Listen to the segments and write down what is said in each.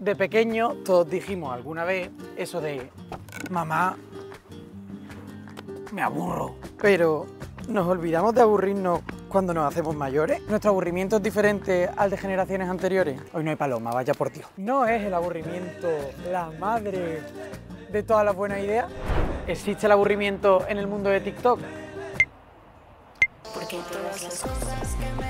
de pequeño todos dijimos alguna vez eso de mamá, me aburro. Pero nos olvidamos de aburrirnos cuando nos hacemos mayores. Nuestro aburrimiento es diferente al de generaciones anteriores. Hoy no hay paloma, vaya por Dios. ¿No es el aburrimiento la madre de todas las buenas ideas? ¿Existe el aburrimiento en el mundo de TikTok? Porque todas las cosas que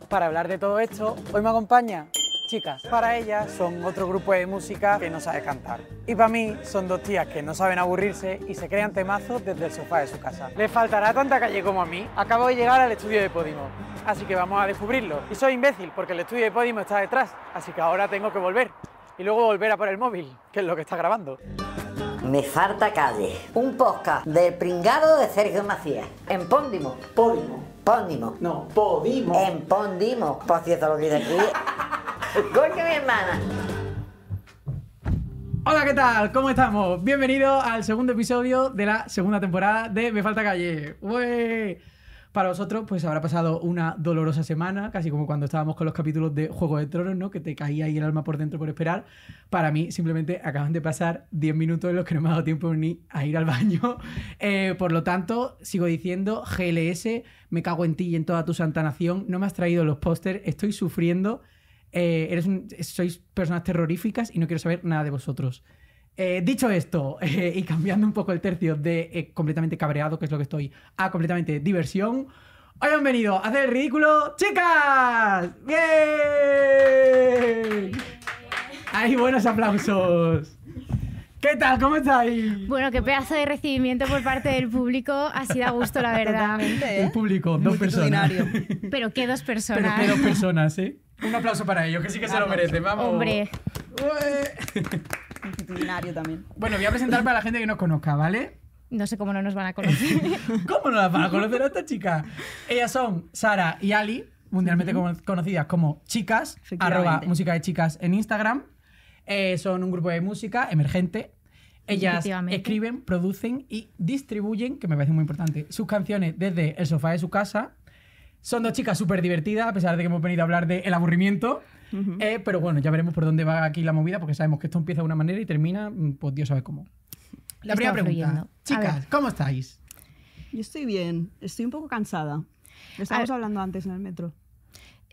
me Para hablar de todo esto, hoy me acompaña chicas. Para ellas son otro grupo de música que no sabe cantar. Y para mí son dos tías que no saben aburrirse y se crean temazos desde el sofá de su casa. Les faltará tanta calle como a mí. Acabo de llegar al estudio de Podimo, así que vamos a descubrirlo. Y soy imbécil porque el estudio de Podimo está detrás, así que ahora tengo que volver. Y luego volver a por el móvil, que es lo que está grabando. Me falta calle. Un podcast del pringado de Sergio Macías. En Póndimo. Podimo. Póndimo. No, podimos. En Pondimo. Por cierto, lo que dice aquí. Coño, mi hermana. Hola, ¿qué tal? ¿Cómo estamos? Bienvenidos al segundo episodio de la segunda temporada de Me Falta Calle. ¡Uy! Para vosotros, pues habrá pasado una dolorosa semana, casi como cuando estábamos con los capítulos de Juego de Tronos, ¿no? Que te caía ahí el alma por dentro por esperar. Para mí, simplemente acaban de pasar 10 minutos en los que no me ha dado tiempo ni a ir al baño. Eh, por lo tanto, sigo diciendo, GLS, me cago en ti y en toda tu santa nación, no me has traído los pósters, estoy sufriendo. Eh, eres sois personas terroríficas y no quiero saber nada de vosotros. Eh, dicho esto, eh, y cambiando un poco el tercio de eh, completamente cabreado, que es lo que estoy, a completamente diversión, hoy han venido a hacer el ridículo, chicas. ¡Bien! ¡Ay, buenos aplausos! ¿Qué tal? ¿Cómo estáis? Bueno, qué pedazo de recibimiento por parte del público. ha sido a gusto, la verdad. ¿eh? El público, dos personas. Pero qué dos personas. dos personas, Un aplauso para ellos, que sí que se lo merecen. Vamos. Hombre también. Bueno, voy a presentar para la gente que no conozca, ¿vale? No sé cómo no nos van a conocer. ¿Cómo no las van a conocer a esta chica? Ellas son Sara y Ali, mundialmente conocidas como chicas, arroba música de chicas en Instagram. Eh, son un grupo de música emergente. Ellas escriben, producen y distribuyen, que me parece muy importante, sus canciones desde el sofá de su casa. Son dos chicas súper divertidas, a pesar de que hemos venido a hablar del el aburrimiento. Eh, pero bueno, ya veremos por dónde va aquí la movida, porque sabemos que esto empieza de una manera y termina, mm, pues Dios sabe cómo. La primera pregunta. Chicas, ¿cómo estáis? Yo estoy bien, estoy un poco cansada. estábamos hablando antes en el metro.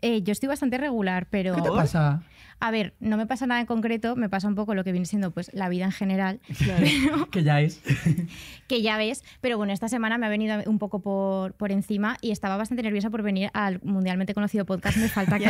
Eh, yo estoy bastante regular, pero. ¿Qué te pasa? A ver, no me pasa nada en concreto, me pasa un poco lo que viene siendo pues la vida en general. Claro, que ya es. que ya ves, pero bueno, esta semana me ha venido un poco por, por encima y estaba bastante nerviosa por venir al mundialmente conocido podcast Me Falta que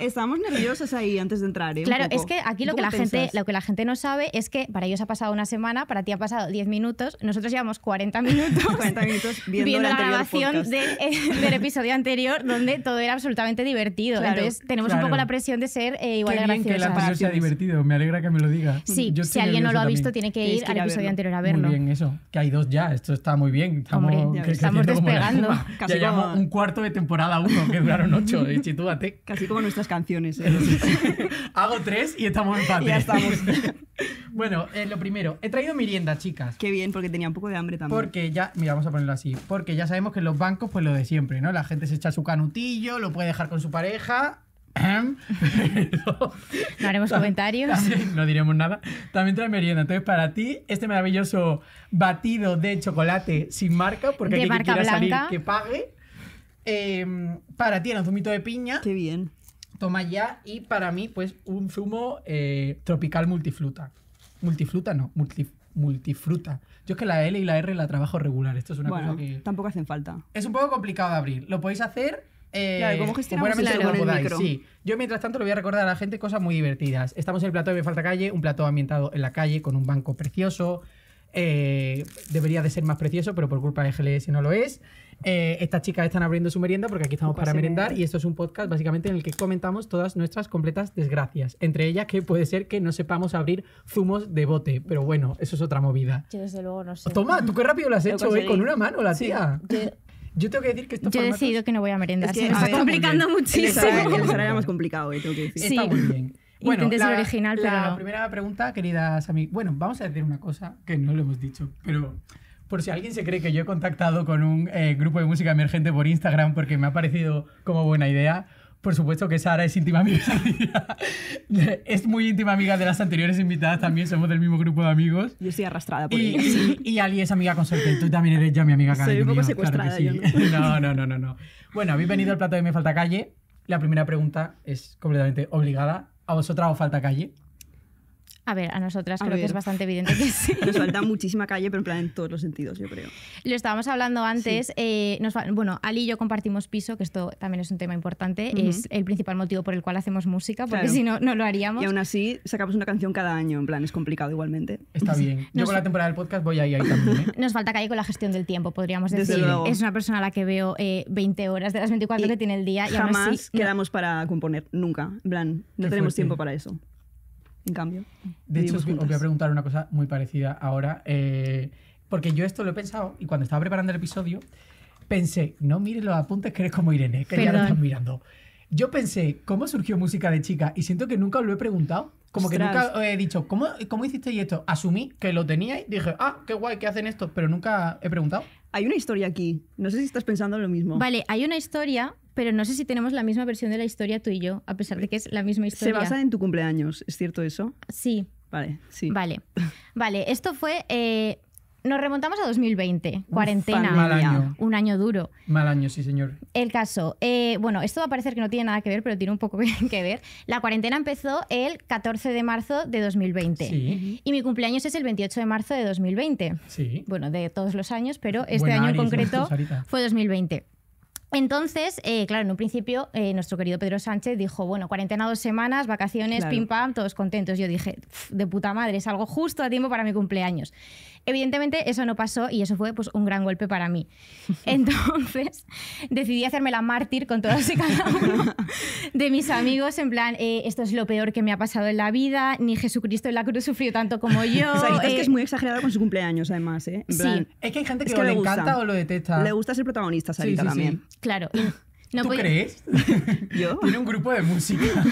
estamos, nerviosos ahí antes de entrar. ¿eh? Claro, es que aquí lo que, la gente, lo que la gente no sabe es que para ellos ha pasado una semana, para ti ha pasado 10 minutos, nosotros llevamos 40 minutos, viendo, la grabación eh, del episodio anterior donde todo era absolutamente divertido. Entonces tenemos un poco la presión de ser... Eh, igual bien que el anterior sea divertido, me alegra que me lo diga. Sí, si alguien no lo ha visto, tiene que ir al episodio anterior a verlo. Muy bien eso, que hay dos ya, esto está muy bien. Estamos, despegando. ya un cuarto de temporada uno, que duraron ocho, eh, chitúate. Casi como nuestras canciones. ¿eh? Hago tres y estamos en paz. Ya estamos. bueno, eh, lo primero, he traído mirienda, chicas. Qué bien, porque tenía un poco de hambre también. Porque ya, mira, vamos a ponerlo así, porque ya sabemos que en los bancos, pues lo de siempre, ¿no? La gente se echa su canutillo, lo puede dejar con su pareja no haremos comentarios. no diremos nada. También trae merienda. Entonces, para ti, este maravilloso batido de chocolate sin marca, porque marca que que pague. Em, para ti un zumito de piña. Qué bien. Toma ya. Y para mí, pues, un zumo eh, tropical multifruta. Multifruta no, multifruta Yo es que la L y la R la trabajo regular. Esto es una cosa que. Tampoco hacen falta. Es un poco complicado de abrir. Lo podéis hacer ¿cómo eh, Yo mientras tanto le voy a recordar a la gente cosas muy divertidas. Estamos en el plató de Me Falta Calle, un plató ambientado en la calle con un banco precioso. Eh, debería de ser más precioso, pero por culpa de GLS no lo es. Eh, estas chicas están abriendo su merienda porque aquí estamos para merendar y esto es un podcast básicamente en el que comentamos todas nuestras completas desgracias. Entre ellas que puede ser que no sepamos abrir zumos de bote, pero bueno, eso es otra movida. Yo desde luego no sé. Toma, tú qué rápido lo has hecho, con una mano la tía. Yo tengo que decir que Yo he decidido que no voy a merendar. Es que, se está, complicando muchísimo. El era más complicado hoy, eh, tengo que decir. Sí. Está muy bien. Bueno, Intentes la, original, la primera pregunta, queridas amigas. Bueno, vamos a decir una cosa que no lo hemos dicho, pero por si alguien se cree que yo he contactado con un eh, grupo de música emergente por Instagram porque me ha parecido como buena idea, por supuesto que Sara es íntima amiga. es muy íntima amiga de las anteriores invitadas también, somos del mismo grupo de amigos. Yo estoy arrastrada por y, Y, Ali es amiga consorte, tú también eres ya mi amiga Soy un secuestrada ¿no? no, no, no, no. Bueno, habéis venido al plato de Me Falta Calle. La primera pregunta es completamente obligada. ¿A vosotras os falta calle? A ver, a nosotras creo que es bastante evidente que sí. Nos falta muchísima calle, pero en plan en todos los sentidos, yo creo. Lo estábamos hablando antes. Eh, bueno, Ali y yo compartimos piso, que esto también es un tema importante. Es el principal motivo por el cual hacemos música, porque si no, no lo haríamos. Y aún así, sacamos una canción cada año, en plan, es complicado igualmente. Está bien. Yo con la temporada del podcast voy ahí, ahí también. ¿eh? Nos falta calle con la gestión del tiempo, podríamos decir. Es una persona a la que veo 20 eh, horas de las 24 que tiene el día. Y jamás quedamos para componer, nunca. En plan, no tenemos tiempo para eso en cambio. De hecho, os voy a preguntar una cosa muy parecida ahora, eh, porque yo esto lo he pensado y cuando estaba preparando el episodio pensé, no mires los apuntes que eres como Irene, que ya lo estás mirando. Yo pensé, ¿cómo surgió música de chica? Y siento que nunca os lo he preguntado. Como que nunca he dicho, ¿cómo, cómo hicisteis esto? Asumí que lo teníais, dije, ah, qué guay que hacen esto, pero nunca he preguntado. Hay una historia aquí. No sé si estás pensando lo mismo. Vale, hay una historia pero no sé si tenemos la misma versión de la historia tú y yo, a pesar de que es la misma historia. Se basa en tu cumpleaños, ¿es cierto eso? Sí. Vale, sí. Vale, vale. Esto fue... Eh, nos remontamos a 2020, cuarentena, un año duro. Mal año, sí, señor. El caso, eh, bueno, esto va a parecer que no tiene nada que ver, pero tiene un poco que ver. La cuarentena empezó el 14 de marzo de 2020. Sí. Y mi cumpleaños es el 28 de marzo de 2020. Sí. Bueno, de todos los años, pero este año en concreto fue 2020. Entonces, eh, claro, en un principio eh, nuestro querido Pedro Sánchez dijo, bueno, cuarentena dos semanas, vacaciones, pim pam, todos contentos. Yo dije, de puta madre, es algo justo a tiempo para mi cumpleaños. Evidentemente eso no pasó y eso fue pues, un gran golpe para mí. Entonces decidí hacerme la mártir con todos y cada uno de mis amigos en plan, eh, esto es lo peor que me ha pasado en la vida, ni Jesucristo en la cruz sufrió tanto como yo. O es que es eh, muy exagerado con su cumpleaños además. ¿eh? sí. Es que hay gente que, le, encanta o lo detesta. Le gusta ser protagonista, Sarita sí, sí, también. Claro. ¿Tú crees? ¿Yo? Tiene un grupo de música.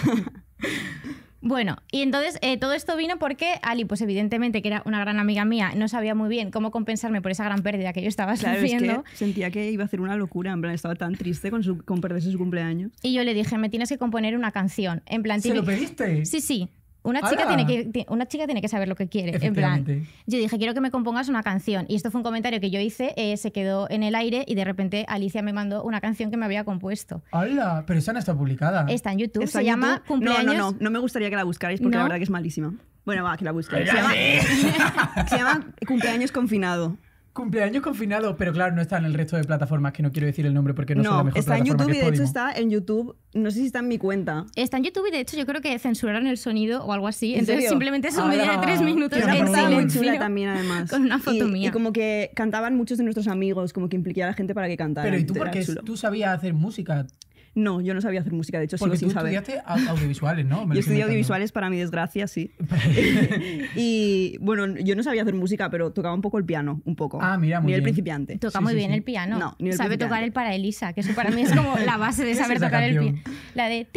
Bueno, y entonces eh, todo esto vino porque Ali, pues evidentemente que era una gran amiga mía, no sabía muy bien cómo compensarme por esa gran pérdida que yo estaba sufriendo. sentía que iba a hacer una locura, en plan, estaba tan triste con, su, con perderse su cumpleaños. Y yo le dije, me tienes que componer una canción. En plan, ¿Se lo pediste? Sí, sí una chica, tiene que, una chica tiene que saber lo que quiere. En plan, yo dije, quiero que me compongas una canción. Y esto fue un comentario que yo hice, eh, se quedó en el aire y de repente Alicia me mandó una canción que me había compuesto. ¡Hala! Pero esa no está publicada. Está en YouTube, se llama Cumpleaños. No, no, no, no me gustaría que la buscarais porque la verdad que es malísima. Bueno, va, que la busquéis. se llama Cumpleaños Confinado. Cumpleaños confinado, pero claro, no está en el resto de plataformas, que no quiero decir el nombre porque no, soy mejor está en YouTube y de hecho está en YouTube, no sé si está en mi cuenta. Está en YouTube y de hecho yo creo que censuraron el sonido o algo así, entonces simplemente es un ah, de ah, tres ah. minutos. en silencio. también además. Con una foto mía. Y como que cantaban muchos de nuestros amigos, como que impliqué a la gente para que cantara. Pero ¿y tú porque tú sabías hacer música? No, yo no sabía hacer música, de hecho, Porque sigo sin tú estudiaste audiovisuales, ¿no? yo estudié audiovisuales, para mi desgracia, sí. y bueno, yo no sabía hacer música, pero tocaba un poco el piano, un poco. Ah, mira, muy nivel principiante. Toca muy bien el piano. No, nivel Sabe tocar el para Elisa, que eso para mí es como la base de saber tocar el piano. La de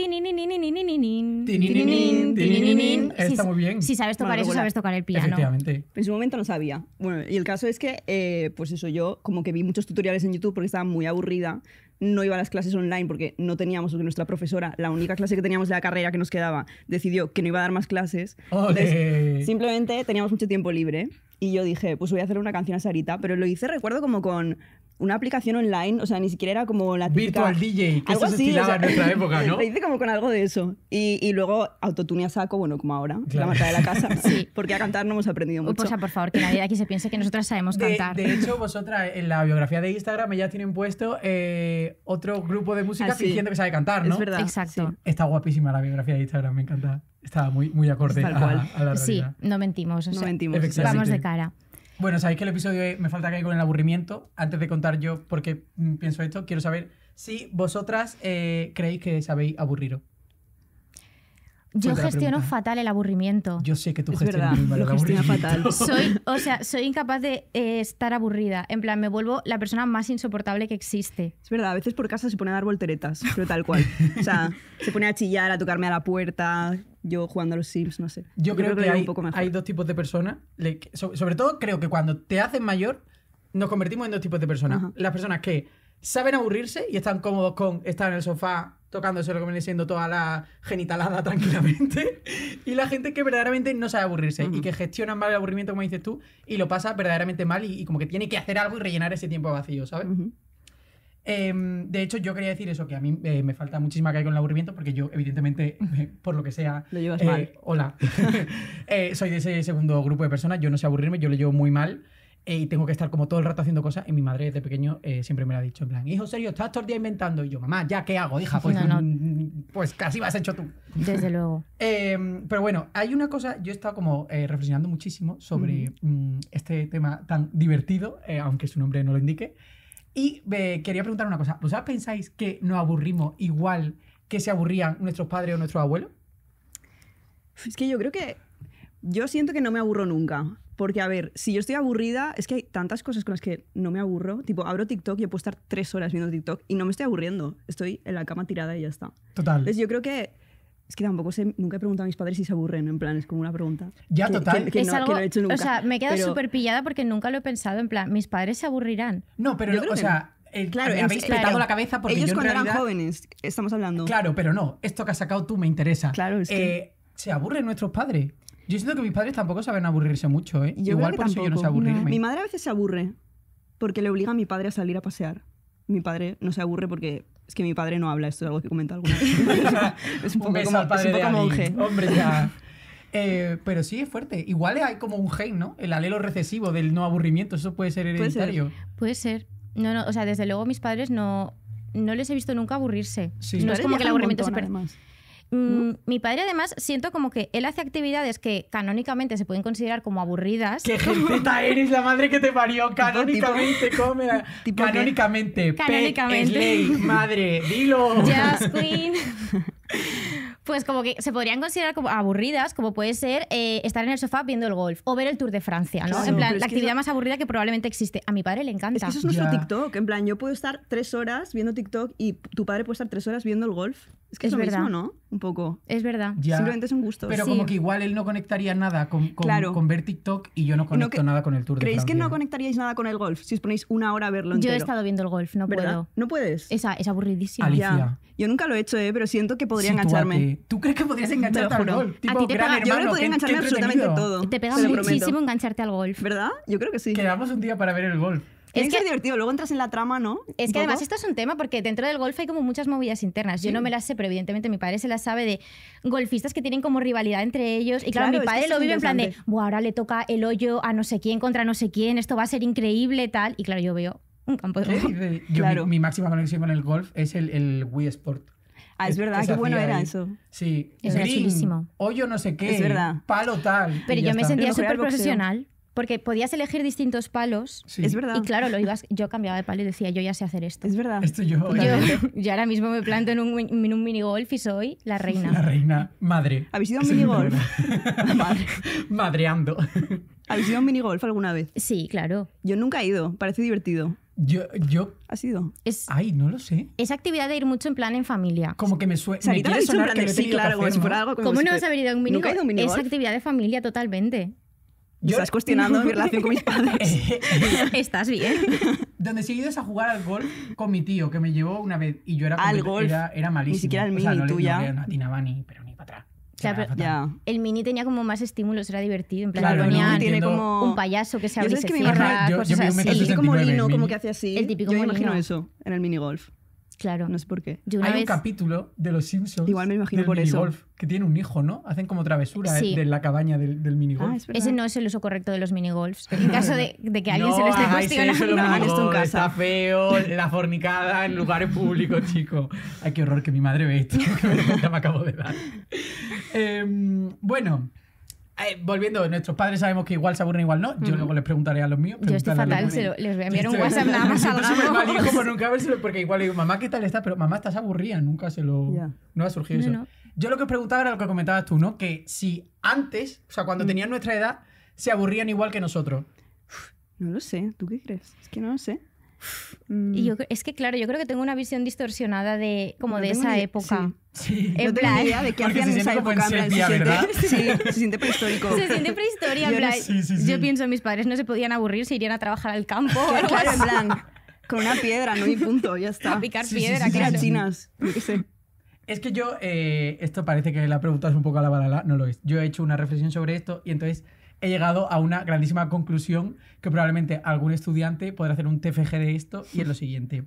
Está muy bien. Si sabes tocar eso, sabes tocar el piano. Efectivamente. En su momento no sabía. Bueno, y el caso es que, eh, pues eso, yo como que vi muchos tutoriales en YouTube porque estaba muy aburrida no iba a las clases online porque no teníamos, nuestra profesora, la única clase que teníamos de la carrera que nos quedaba, decidió que no iba a dar más clases. simplemente teníamos mucho tiempo libre y yo dije, pues voy a hacer una canción a Sarita, pero lo hice, recuerdo, como con una aplicación online, o sea, ni siquiera era como la típica... Virtual DJ, que algo eso se estilaba en nuestra época, ¿no? Se hice como con algo de eso. Y, luego autotune a saco, bueno, como ahora, la mata de la casa, sí. porque a cantar no hemos aprendido mucho. O sea, por favor, que nadie de aquí se piense que nosotras sabemos cantar. De hecho, vosotras en la biografía de Instagram ya tienen puesto eh, otro grupo de música así. fingiendo que sabe cantar, ¿no? Es verdad. Exacto. Está guapísima la biografía de Instagram, me encanta. Está muy, muy acorde a, la realidad. Sí, no mentimos. O sea, no mentimos. Vamos de cara. Bueno, sabéis que el episodio me falta que con el aburrimiento. Antes de contar yo por qué mm, pienso esto, quiero saber si vosotras eh, creéis que sabéis aburriros. Yo gestiono fatal el aburrimiento. Yo sé que tú gestionas Fatal. Soy, o sea, soy incapaz de eh, estar aburrida. En plan, me vuelvo la persona más insoportable que existe. Es verdad, a veces por casa se pone a dar volteretas, pero tal cual. O sea, se pone a chillar, a tocarme a la puerta, yo jugando a los Sims, no sé. Yo, creo, que, hay, dos tipos de personas. Sobre todo creo que cuando te haces mayor, nos convertimos en dos tipos de personas. Las personas que saben aburrirse y están cómodos con estar en el sofá tocándose lo que viene siendo toda la genitalada tranquilamente. y la gente que verdaderamente no sabe aburrirse y que gestiona mal el aburrimiento, como dices tú, y lo pasa verdaderamente mal y, como que tiene que hacer algo y rellenar ese tiempo vacío, ¿sabes? Em, de hecho, yo quería decir eso, que a mí eh, me falta muchísima caída con el aburrimiento, porque yo, evidentemente, por lo que sea. Lo llevas mal. Eh, hola. Eh, soy de ese segundo grupo de personas, yo no sé aburrirme, yo lo llevo muy mal. Eh, y tengo que estar como todo el rato haciendo cosas. Y mi madre desde pequeño eh, siempre me lo ha dicho, en plan, hijo serio, estás todo el día inventando. Y yo, mamá, ¿ya qué hago, hija? Pues, casi me mm, pues casi vas hecho tú. Desde luego. Em, pero bueno, hay una cosa, yo he estado como eh, reflexionando muchísimo sobre mm, este tema tan divertido, aunque su nombre no lo indique. Y quería preguntar una cosa, ¿vosotros pensáis que nos aburrimos igual que se aburrían nuestros padres o nuestros abuelos? Es que yo creo que yo siento que no me aburro nunca. Porque, a ver, si yo estoy aburrida, es que hay tantas cosas con las que no me aburro. Tipo, abro TikTok y puedo estar tres horas viendo TikTok y no me estoy aburriendo. Estoy en la cama tirada y ya está. Total. Entonces, yo creo que. Es que tampoco sé, nunca he preguntado a mis padres si se aburren, en plan, es como una pregunta. Ya, total. Que, no, hecho nunca. O sea, me he quedado súper pillada porque nunca lo he pensado, en plan, mis padres se aburrirán. No, pero, o sea, eh, claro, habéis petado la cabeza porque ellos cuando eran jóvenes estamos hablando claro pero no esto que has sacado tú me interesa claro es que... Eh, se aburren nuestros padres yo siento que mis padres tampoco saben aburrirse mucho, ¿eh? Igual por eso yo no sé aburrirme. Mi madre a veces se aburre porque le obliga a mi padre a salir a pasear. Mi padre no se aburre porque es que mi padre no habla, esto es algo que comenta alguna vez. es un poco como, padre un monje. Hombre, ya. Eh, pero sí es fuerte. Igual hay como un gen, ¿no? El alelo recesivo del no aburrimiento, eso puede ser hereditario. Puede ser. Puede ser. No, no, o sea, desde luego mis padres no, no les he visto nunca aburrirse. No es como que el aburrimiento se pierda. Mm, mi padre, además, siento como que él hace actividades que canónicamente se pueden considerar como aburridas. ¡Qué gentita eres, la madre que te parió! Canónicamente, come Canónicamente. Canónicamente. Ley, madre, dilo. Just Queen. Pues como que se podrían considerar como aburridas, como puede ser eh, estar en el sofá viendo el golf o ver el Tour de Francia, ¿no? en plan, la actividad más aburrida que probablemente existe. A mi padre le encanta. eso es nuestro TikTok. En plan, yo puedo estar tres horas viendo TikTok y tu padre puede estar tres horas viendo el golf. Es que es, lo mismo, ¿no? Un poco. Es verdad. Simplemente es un gusto. Pero como que igual él no conectaría nada con, ver TikTok y yo no conecto nada con el Tour ¿Creéis que no conectaríais nada con el golf si os ponéis una hora a verlo entero? Yo he estado viendo el golf, no puedo. ¿No puedes? Esa, es aburridísimo. Alicia. Yo nunca lo he hecho, ¿eh? pero siento que podría engancharme. ¿Tú crees que podrías engancharte al golf? a te yo creo que podría engancharme absolutamente todo. Te pega muchísimo engancharte al golf. ¿Verdad? Yo creo que sí. Quedamos un día para ver el golf. Es que es divertido, luego entras en la trama, ¿no? Es que además esto es un tema porque dentro del golf hay como muchas movidas internas. Yo no me las sé, pero evidentemente mi padre se las sabe de golfistas que tienen como rivalidad entre ellos. Y claro, mi padre lo vive en plan de, bueno, ahora le toca el hoyo a no sé quién contra no sé quién, esto va a ser increíble, tal. Y claro, yo veo un campo de golf. claro. mi, máxima conexión con el golf es el, el Wii Sport. Ah, es verdad, qué bueno era eso. Sí, es chulísimo. hoyo no sé qué, palo tal. Pero yo me sentía súper profesional. Porque podías elegir distintos palos. Es verdad. Y claro, lo ibas, yo cambiaba de palo y decía, yo ya sé hacer esto. Es verdad. Esto yo, yo, yo ahora mismo me planto en un, en un minigolf y soy la reina. La reina. Madre. ¿Habéis ido a un minigolf? Madre. Madreando. ¿Habéis ido a un minigolf alguna vez? Sí, claro. Yo nunca he ido. Parece divertido. Yo, yo. ¿Ha sido? Ay, no lo sé. Es actividad de ir mucho en plan en familia. Como que me suena. me sí, claro, como algo. Como ¿Cómo no vas a un minigolf? Nunca a un minigolf. Es actividad de familia totalmente. Yo... Estás cuestionando mi relación con mis padres. Estás bien. Donde sí he ido a jugar al golf con mi tío, que me llevó una vez y yo era, al era, malísimo. Ni siquiera el mini, o no ya. atinaba ni, pero ni para atrás. el mini tenía como más estímulos, era divertido. En plan, claro, tiene como un payaso que se abre y se cierra, cosas así. como que hace así. yo me imagino eso en el mini golf. Claro. No sé por qué. Hay un capítulo de los Simpsons Igual me imagino del por eso. minigolf que tiene un hijo, ¿no? Hacen como travesura eh, de la cabaña del, del minigolf. Ah, es Ese no es el uso correcto de los minigolfs. En caso de, de que alguien se lo esté cuestionando. No esto en casa. Está feo, la fornicada en lugares públicos, chico. Ay, qué horror que mi madre ve esto, me, acabo de dar. Eh, bueno, eh, volviendo, nuestros padres sabemos que igual se aburren, igual no. Yo luego les preguntaré a los míos. Yo estoy fatal, se les voy a enviar un WhatsApp nada más al mal, porque igual le digo, mamá, ¿qué tal estás? Pero mamá, estás aburrida, nunca se lo... No ha surgido eso. Yo lo que os preguntaba era lo que comentabas tú, ¿no? Que si antes, o sea, cuando mm. tenían nuestra edad, se aburrían igual que nosotros. No lo sé, ¿tú qué crees? Es que no lo sé. Mm. Y yo, es que claro, yo creo que tengo una visión distorsionada de como de esa época. Sí. sí. En plan, idea de qué hacían en esa época. se, ¿verdad? siente, sí, se siente prehistórico. Se siente prehistoria. en plan, yo pienso, mis padres no se podían aburrir, se irían a trabajar al campo. claro en plan, con una piedra, no y punto, ya está. A picar piedra, claro. chinas, sé. Es que yo, eh, esto parece que la pregunta es un poco a la balala, no lo es. Yo he hecho una reflexión sobre esto y entonces he llegado a una grandísima conclusión que probablemente algún estudiante podrá hacer un TFG de esto y es lo siguiente.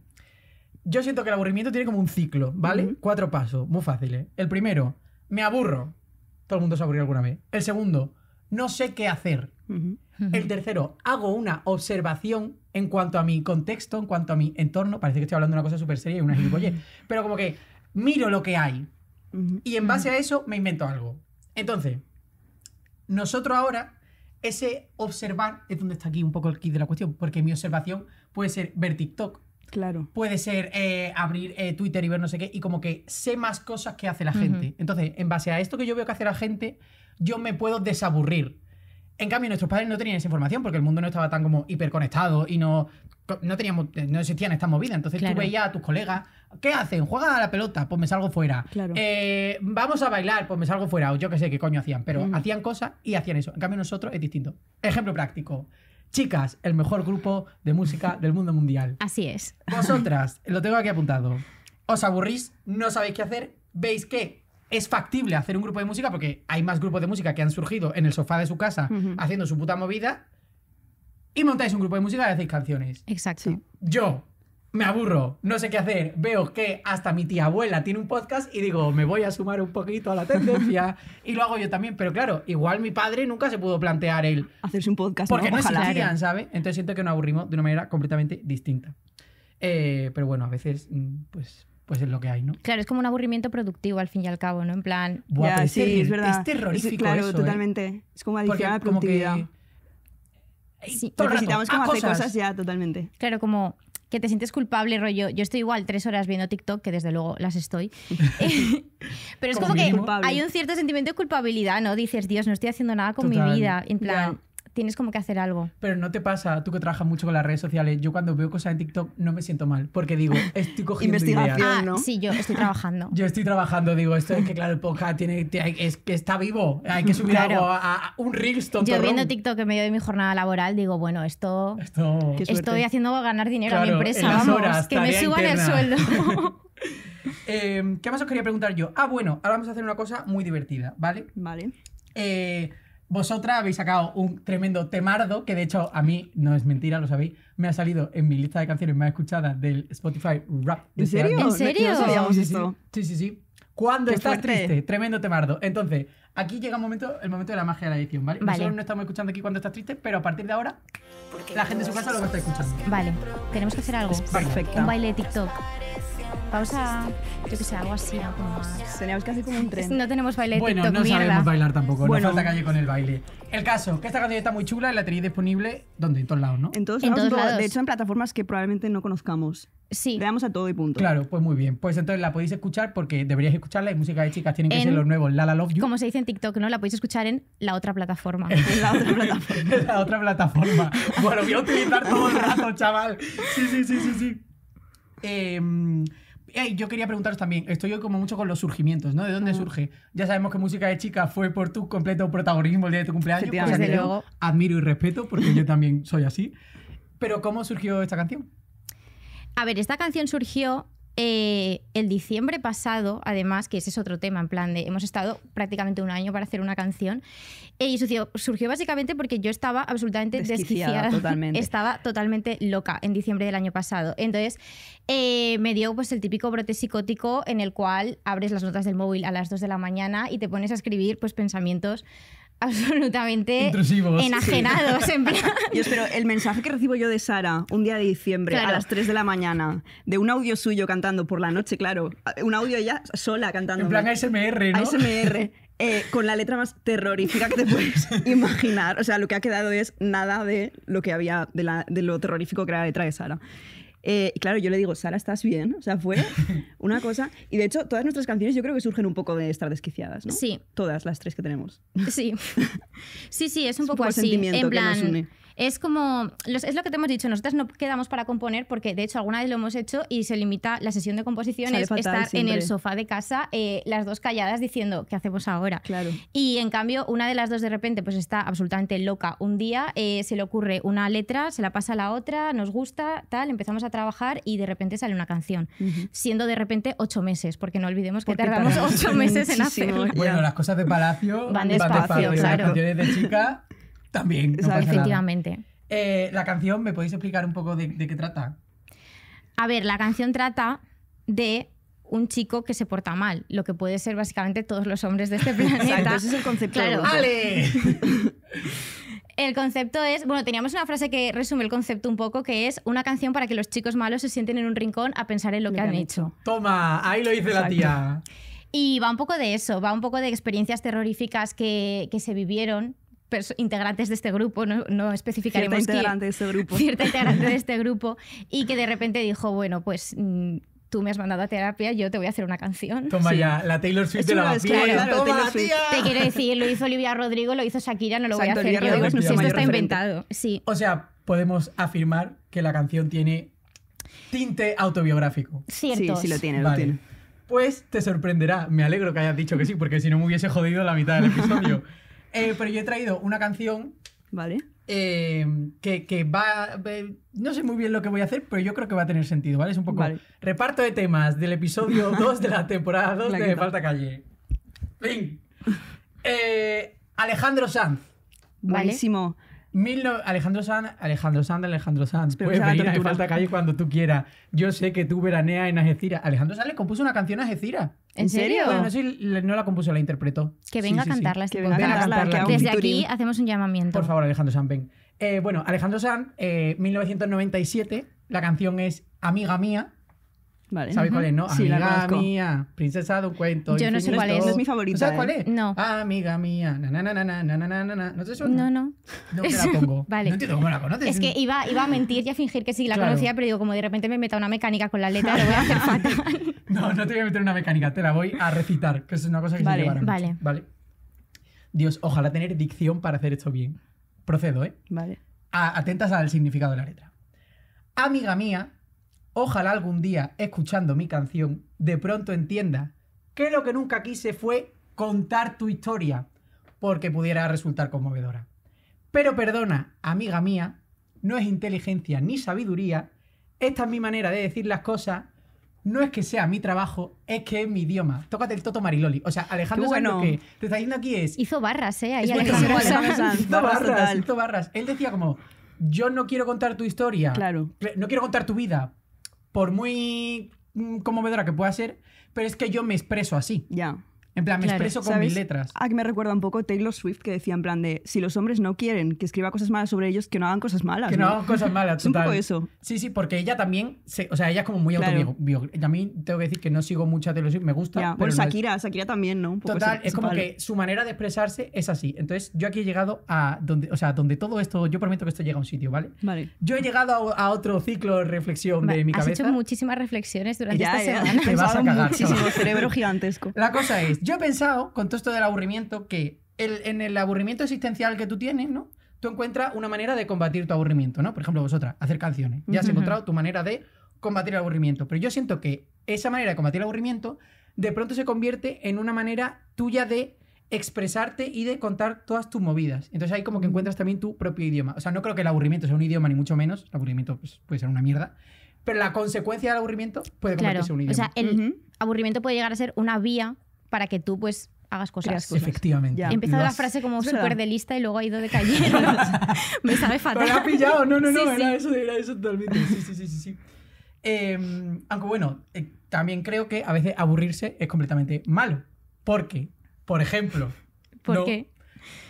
Yo siento que el aburrimiento tiene como un ciclo, ¿vale? Cuatro pasos, muy fáciles. ¿eh? El primero, me aburro. Todo el mundo se aburrió alguna vez. El segundo, no sé qué hacer. El tercero, hago una observación en cuanto a mi contexto, en cuanto a mi entorno. Parece que estoy hablando de una cosa súper seria y una oye... pero como que miro lo que hay. Y en base a eso me invento algo. Entonces, nosotros ahora ese observar es donde está aquí un poco el kit de la cuestión, porque mi observación puede ser ver TikTok. Claro. Puede ser eh, abrir eh, Twitter y ver no sé qué, y como que sé más cosas que hace la gente. Entonces, en base a esto que yo veo que hace la gente, yo me puedo desaburrir. En cambio, nuestros padres no tenían esa información porque el mundo no estaba tan como hiperconectado y no, no, teníamos, no existían estas movidas. Entonces tú veías a tus colegas, ¿qué hacen? ¿Juegan a la pelota? Pues me salgo fuera. Eh, vamos a bailar, pues me salgo fuera. O yo qué sé qué coño hacían. Pero mm. hacían cosas y hacían eso. En cambio, nosotros es distinto. Ejemplo práctico. Chicas, el mejor grupo de música del mundo mundial. Así es. Vosotras, lo tengo aquí apuntado. Os aburrís, no sabéis qué hacer, veis qué? es factible hacer un grupo de música porque hay más grupos de música que han surgido en el sofá de su casa haciendo su puta movida y montáis un grupo de música y hacéis canciones. Exacto. Yo me aburro, no sé qué hacer, veo que hasta mi tía abuela tiene un podcast y digo, me voy a sumar un poquito a la tendencia y lo hago yo también. Pero claro, igual mi padre nunca se pudo plantear el... Hacerse un podcast. Porque no, no existían, ¿sabes? Entonces siento que nos aburrimos de una manera completamente distinta. Eh, pero bueno, a veces, mm, pues pues es lo que hay, ¿no? Claro, es como un aburrimiento productivo al fin y al cabo, ¿no? En plan... sí, es, verdad. Es terrorífico es, Claro, ¿eh? totalmente. Es como adicional productividad. que... sí. Necesitamos hacer cosas. ya, totalmente. Claro, como que te sientes culpable, rollo. Yo estoy igual tres horas viendo TikTok, que desde luego las estoy. Eh, pero es como, que hay un cierto sentimiento de culpabilidad, ¿no? Dices, Dios, no estoy haciendo nada con mi vida. En plan, tienes como que hacer algo. Pero no te pasa, tú que trabajas mucho con las redes sociales, yo cuando veo cosas en TikTok no me siento mal, porque digo, estoy cogiendo Investigación, ideas. Ah, ¿no? Sí, yo estoy trabajando. yo estoy trabajando, digo, esto es que claro, el podcast tiene, es que está vivo, hay que subir algo a, un ringstone. Yo viendo TikTok en medio de mi jornada laboral digo, bueno, esto, estoy haciendo ganar dinero a mi empresa, vamos, que me suban el sueldo. Em, ¿Qué más os quería preguntar yo? Ah, bueno, ahora vamos a hacer una cosa muy divertida, ¿vale? Vale. Eh, vosotras habéis sacado un tremendo temardo, que de hecho a mí, no es mentira, lo sabéis, me ha salido en mi lista de canciones más escuchadas del Spotify Rap. ¿En este serio? ¿En serio? sí, sí, Sí, sí, sí. Cuando estás triste, tremendo temardo. Entonces, aquí llega un momento, el momento de la magia de la edición, ¿vale? Nosotros no estamos escuchando aquí cuando estás triste, pero a partir de ahora, la gente de su casa lo está escuchando. Vale, tenemos que hacer algo. Perfecto. Un baile de TikTok. Vamos a, yo que sé, algo así, algo más. Teníamos que como un tren. No tenemos baile bueno, no sabemos bailar tampoco, No falta calle con el baile. El caso, que esta canción está muy chula y la tenéis disponible, ¿dónde? En todos lados, ¿no? En todos, lados, De hecho, en plataformas que probablemente no conozcamos. Sí. Le damos a todo y punto. Claro, pues muy bien. Pues entonces la podéis escuchar porque deberíais escucharla y música de chicas tienen que ser los nuevos La La Love You. Como se dice en TikTok, ¿no? La podéis escuchar en la otra plataforma. en la otra plataforma. en la otra plataforma. bueno, voy a utilizar todo el rato, chaval. Sí, sí, sí, sí, sí. Eh, yo quería preguntaros también, estoy hoy como mucho con los surgimientos, ¿no? ¿De dónde surge? Ya sabemos que Música de Chica fue por tu completo protagonismo el día de tu cumpleaños, pues luego. admiro y respeto porque yo también soy así. Pero ¿cómo surgió esta canción? A ver, esta canción surgió eh, el diciembre pasado, además, que ese es otro tema, en plan de hemos estado prácticamente un año para hacer una canción, eh, y surgió, básicamente porque yo estaba absolutamente desquiciada. Estaba totalmente loca en diciembre del año pasado. Entonces, eh, me dio pues el típico brote psicótico en el cual abres las notas del móvil a las 2 de la mañana y te pones a escribir pues pensamientos absolutamente enajenados. En plan. Yo espero, el mensaje que recibo yo de Sara un día de diciembre a las 3 de la mañana, de un audio suyo cantando por la noche, claro, un audio ella sola cantando. En plan ASMR, ¿no? ASMR. Eh, con la letra más terrorífica que te puedes imaginar. O sea, lo que ha quedado es nada de lo que había, de, de lo terrorífico que era la letra de Sara. Eh, y claro, yo le digo, Sara, ¿estás bien? O sea, fue una cosa. Y de hecho, todas nuestras canciones yo creo que surgen un poco de estar desquiciadas, ¿no? Sí. Todas las tres que tenemos. Sí. Sí, sí, es un, poco, un poco, así. En es como, es lo que te hemos dicho, nosotras no quedamos para componer porque de hecho alguna vez lo hemos hecho y se limita la sesión de composición es estar en el sofá de casa eh, las dos calladas diciendo qué hacemos ahora. Claro. Y en cambio una de las dos de repente pues está absolutamente loca un día, eh, se le ocurre una letra, se la pasa a la otra, nos gusta, tal, empezamos a trabajar y de repente sale una canción, siendo de repente ocho meses, porque no olvidemos que tardamos ocho meses en hacerla Bueno, las cosas de palacio van despacio, las canciones de chica también. No Efectivamente. Eh, la canción, ¿me podéis explicar un poco de, qué trata? A ver, la canción trata de un chico que se porta mal, lo que puede ser básicamente todos los hombres de este planeta. ese es el concepto. Claro. El concepto es, bueno, teníamos una frase que resume el concepto un poco, que es una canción para que los chicos malos se sienten en un rincón a pensar en lo, que, han, hecho. Toma, ahí lo dice la tía. Y va un poco de eso, va un poco de experiencias terroríficas que, que se vivieron integrantes de este grupo, no, no especificaremos cierta integrante de este grupo. Cierta integrante de este grupo y que de repente dijo, bueno, pues mm, tú me has mandado a terapia, yo te voy a hacer una canción. Toma ya, la Taylor Swift de la vida. te quiero decir, lo hizo Olivia Rodrigo, lo hizo Shakira, no lo voy a hacer yo. esto está inventado. Sí. O sea, podemos afirmar que la canción tiene tinte autobiográfico. Cierto. Sí, sí lo tiene, vale. lo tiene. Pues te sorprenderá. Me alegro que hayas dicho que sí, porque si no me hubiese jodido la mitad del episodio. Eh, pero yo he traído una canción. Vale. Eh, que, va. no sé muy bien lo que voy a hacer, pero yo creo que va a tener sentido, ¿vale? Es un poco. Reparto de temas del episodio 2 de la temporada 2 de Falta Calle. Fin. Eh, Alejandro Sanz. Buenísimo. Alejandro Sanz, Alejandro Sanz, Alejandro Sanz. Puedes venir a Falta Calle cuando tú quieras. Yo sé que tú veraneas en Algeciras. Alejandro Sanz le compuso una canción a Algeciras. ¿En serio? no la compuso, la interpretó. Que venga a cantarla. que venga a cantarla, Desde aquí hacemos un llamamiento. Por favor, Alejandro San eh, bueno, Alejandro San, 1997, eh, la canción es Amiga Mía. Vale. ¿Sabes cuál es, amiga mía, princesa de un cuento. Yo no sé cuál es. No es mi favorita. ¿Sabes cuál ¿eh? es? No. Amiga mía. Na, na, na, ¿No te suena? No, no. No te la pongo. vale. No entiendo cómo la conoces. Es que iba, iba a mentir y a fingir que sí la conocía, pero digo, como de repente me meta una mecánica con la letra, lo voy a hacer fatal. no, no te voy a meter una mecánica, te la voy a recitar, que es una cosa que vale, se llevará Vale, mucho. vale. Dios, ojalá tener dicción para hacer esto bien. Procedo, ¿eh? Vale. atentas al significado de la letra. Amiga mía Ojalá algún día, escuchando mi canción, de pronto entienda que lo que nunca quise fue contar tu historia, porque pudiera resultar conmovedora. Pero perdona, amiga mía, no es inteligencia ni sabiduría, esta es mi manera de decir las cosas, no es que sea mi trabajo, es que es mi idioma. Tócate el Toto Mariloli. O sea, Alejandro, que te está diciendo aquí es... Hizo barras, ¿eh? hizo barras, hizo barras. Él decía como, yo no quiero contar tu historia. Claro. No quiero contar tu vida, por muy mm, conmovedora que pueda ser, pero es que yo me expreso así. Ya. En plan, me expreso con mis letras. A ah, que me recuerda un poco Taylor Swift que decía en plan de si los hombres no quieren que escriba cosas malas sobre ellos, que no hagan cosas malas. Que no, hagan cosas malas, total. un poco eso. Sí, sí, porque ella también, o sea, ella es como muy claro. Y A mí tengo que decir que no sigo mucha de Swift, me gusta. por Pero Sakira Shakira, Shakira también, ¿no? total, es como que su manera de expresarse es así. Entonces, yo aquí he llegado a donde, o sea, donde todo esto, yo prometo que esto llega a un sitio, ¿vale? Vale. Yo he llegado a, otro ciclo de reflexión de mi cabeza. Has hecho muchísimas reflexiones durante esta semana. Te vas a cagar. Muchísimo cerebro gigantesco. La cosa es, yo he pensado, con todo esto del aburrimiento, que en el aburrimiento existencial que tú tienes, ¿no? Tú encuentras una manera de combatir tu aburrimiento, ¿no? Por ejemplo, vosotras, hacer canciones. Ya has encontrado tu manera de combatir el aburrimiento. Pero yo siento que esa manera de combatir el aburrimiento de pronto se convierte en una manera tuya de expresarte y de contar todas tus movidas. Entonces ahí como que encuentras también tu propio idioma. O sea, no creo que el aburrimiento sea un idioma, ni mucho menos. El aburrimiento pues, puede ser una mierda. Pero la consecuencia del aburrimiento puede convertirse en un idioma. O sea, el aburrimiento puede llegar a ser una vía para que tú pues hagas cosas. cosas. Efectivamente. Ya. He empezado la frase como súper de lista y luego ha ido de calle. Me sabe fatal. Pero ha pillado. No, no, no. era eso, era eso totalmente. Sí, sí, sí, em, aunque bueno, eh, también creo que a veces aburrirse es completamente malo. ¿Por qué? por ejemplo... ¿Por qué?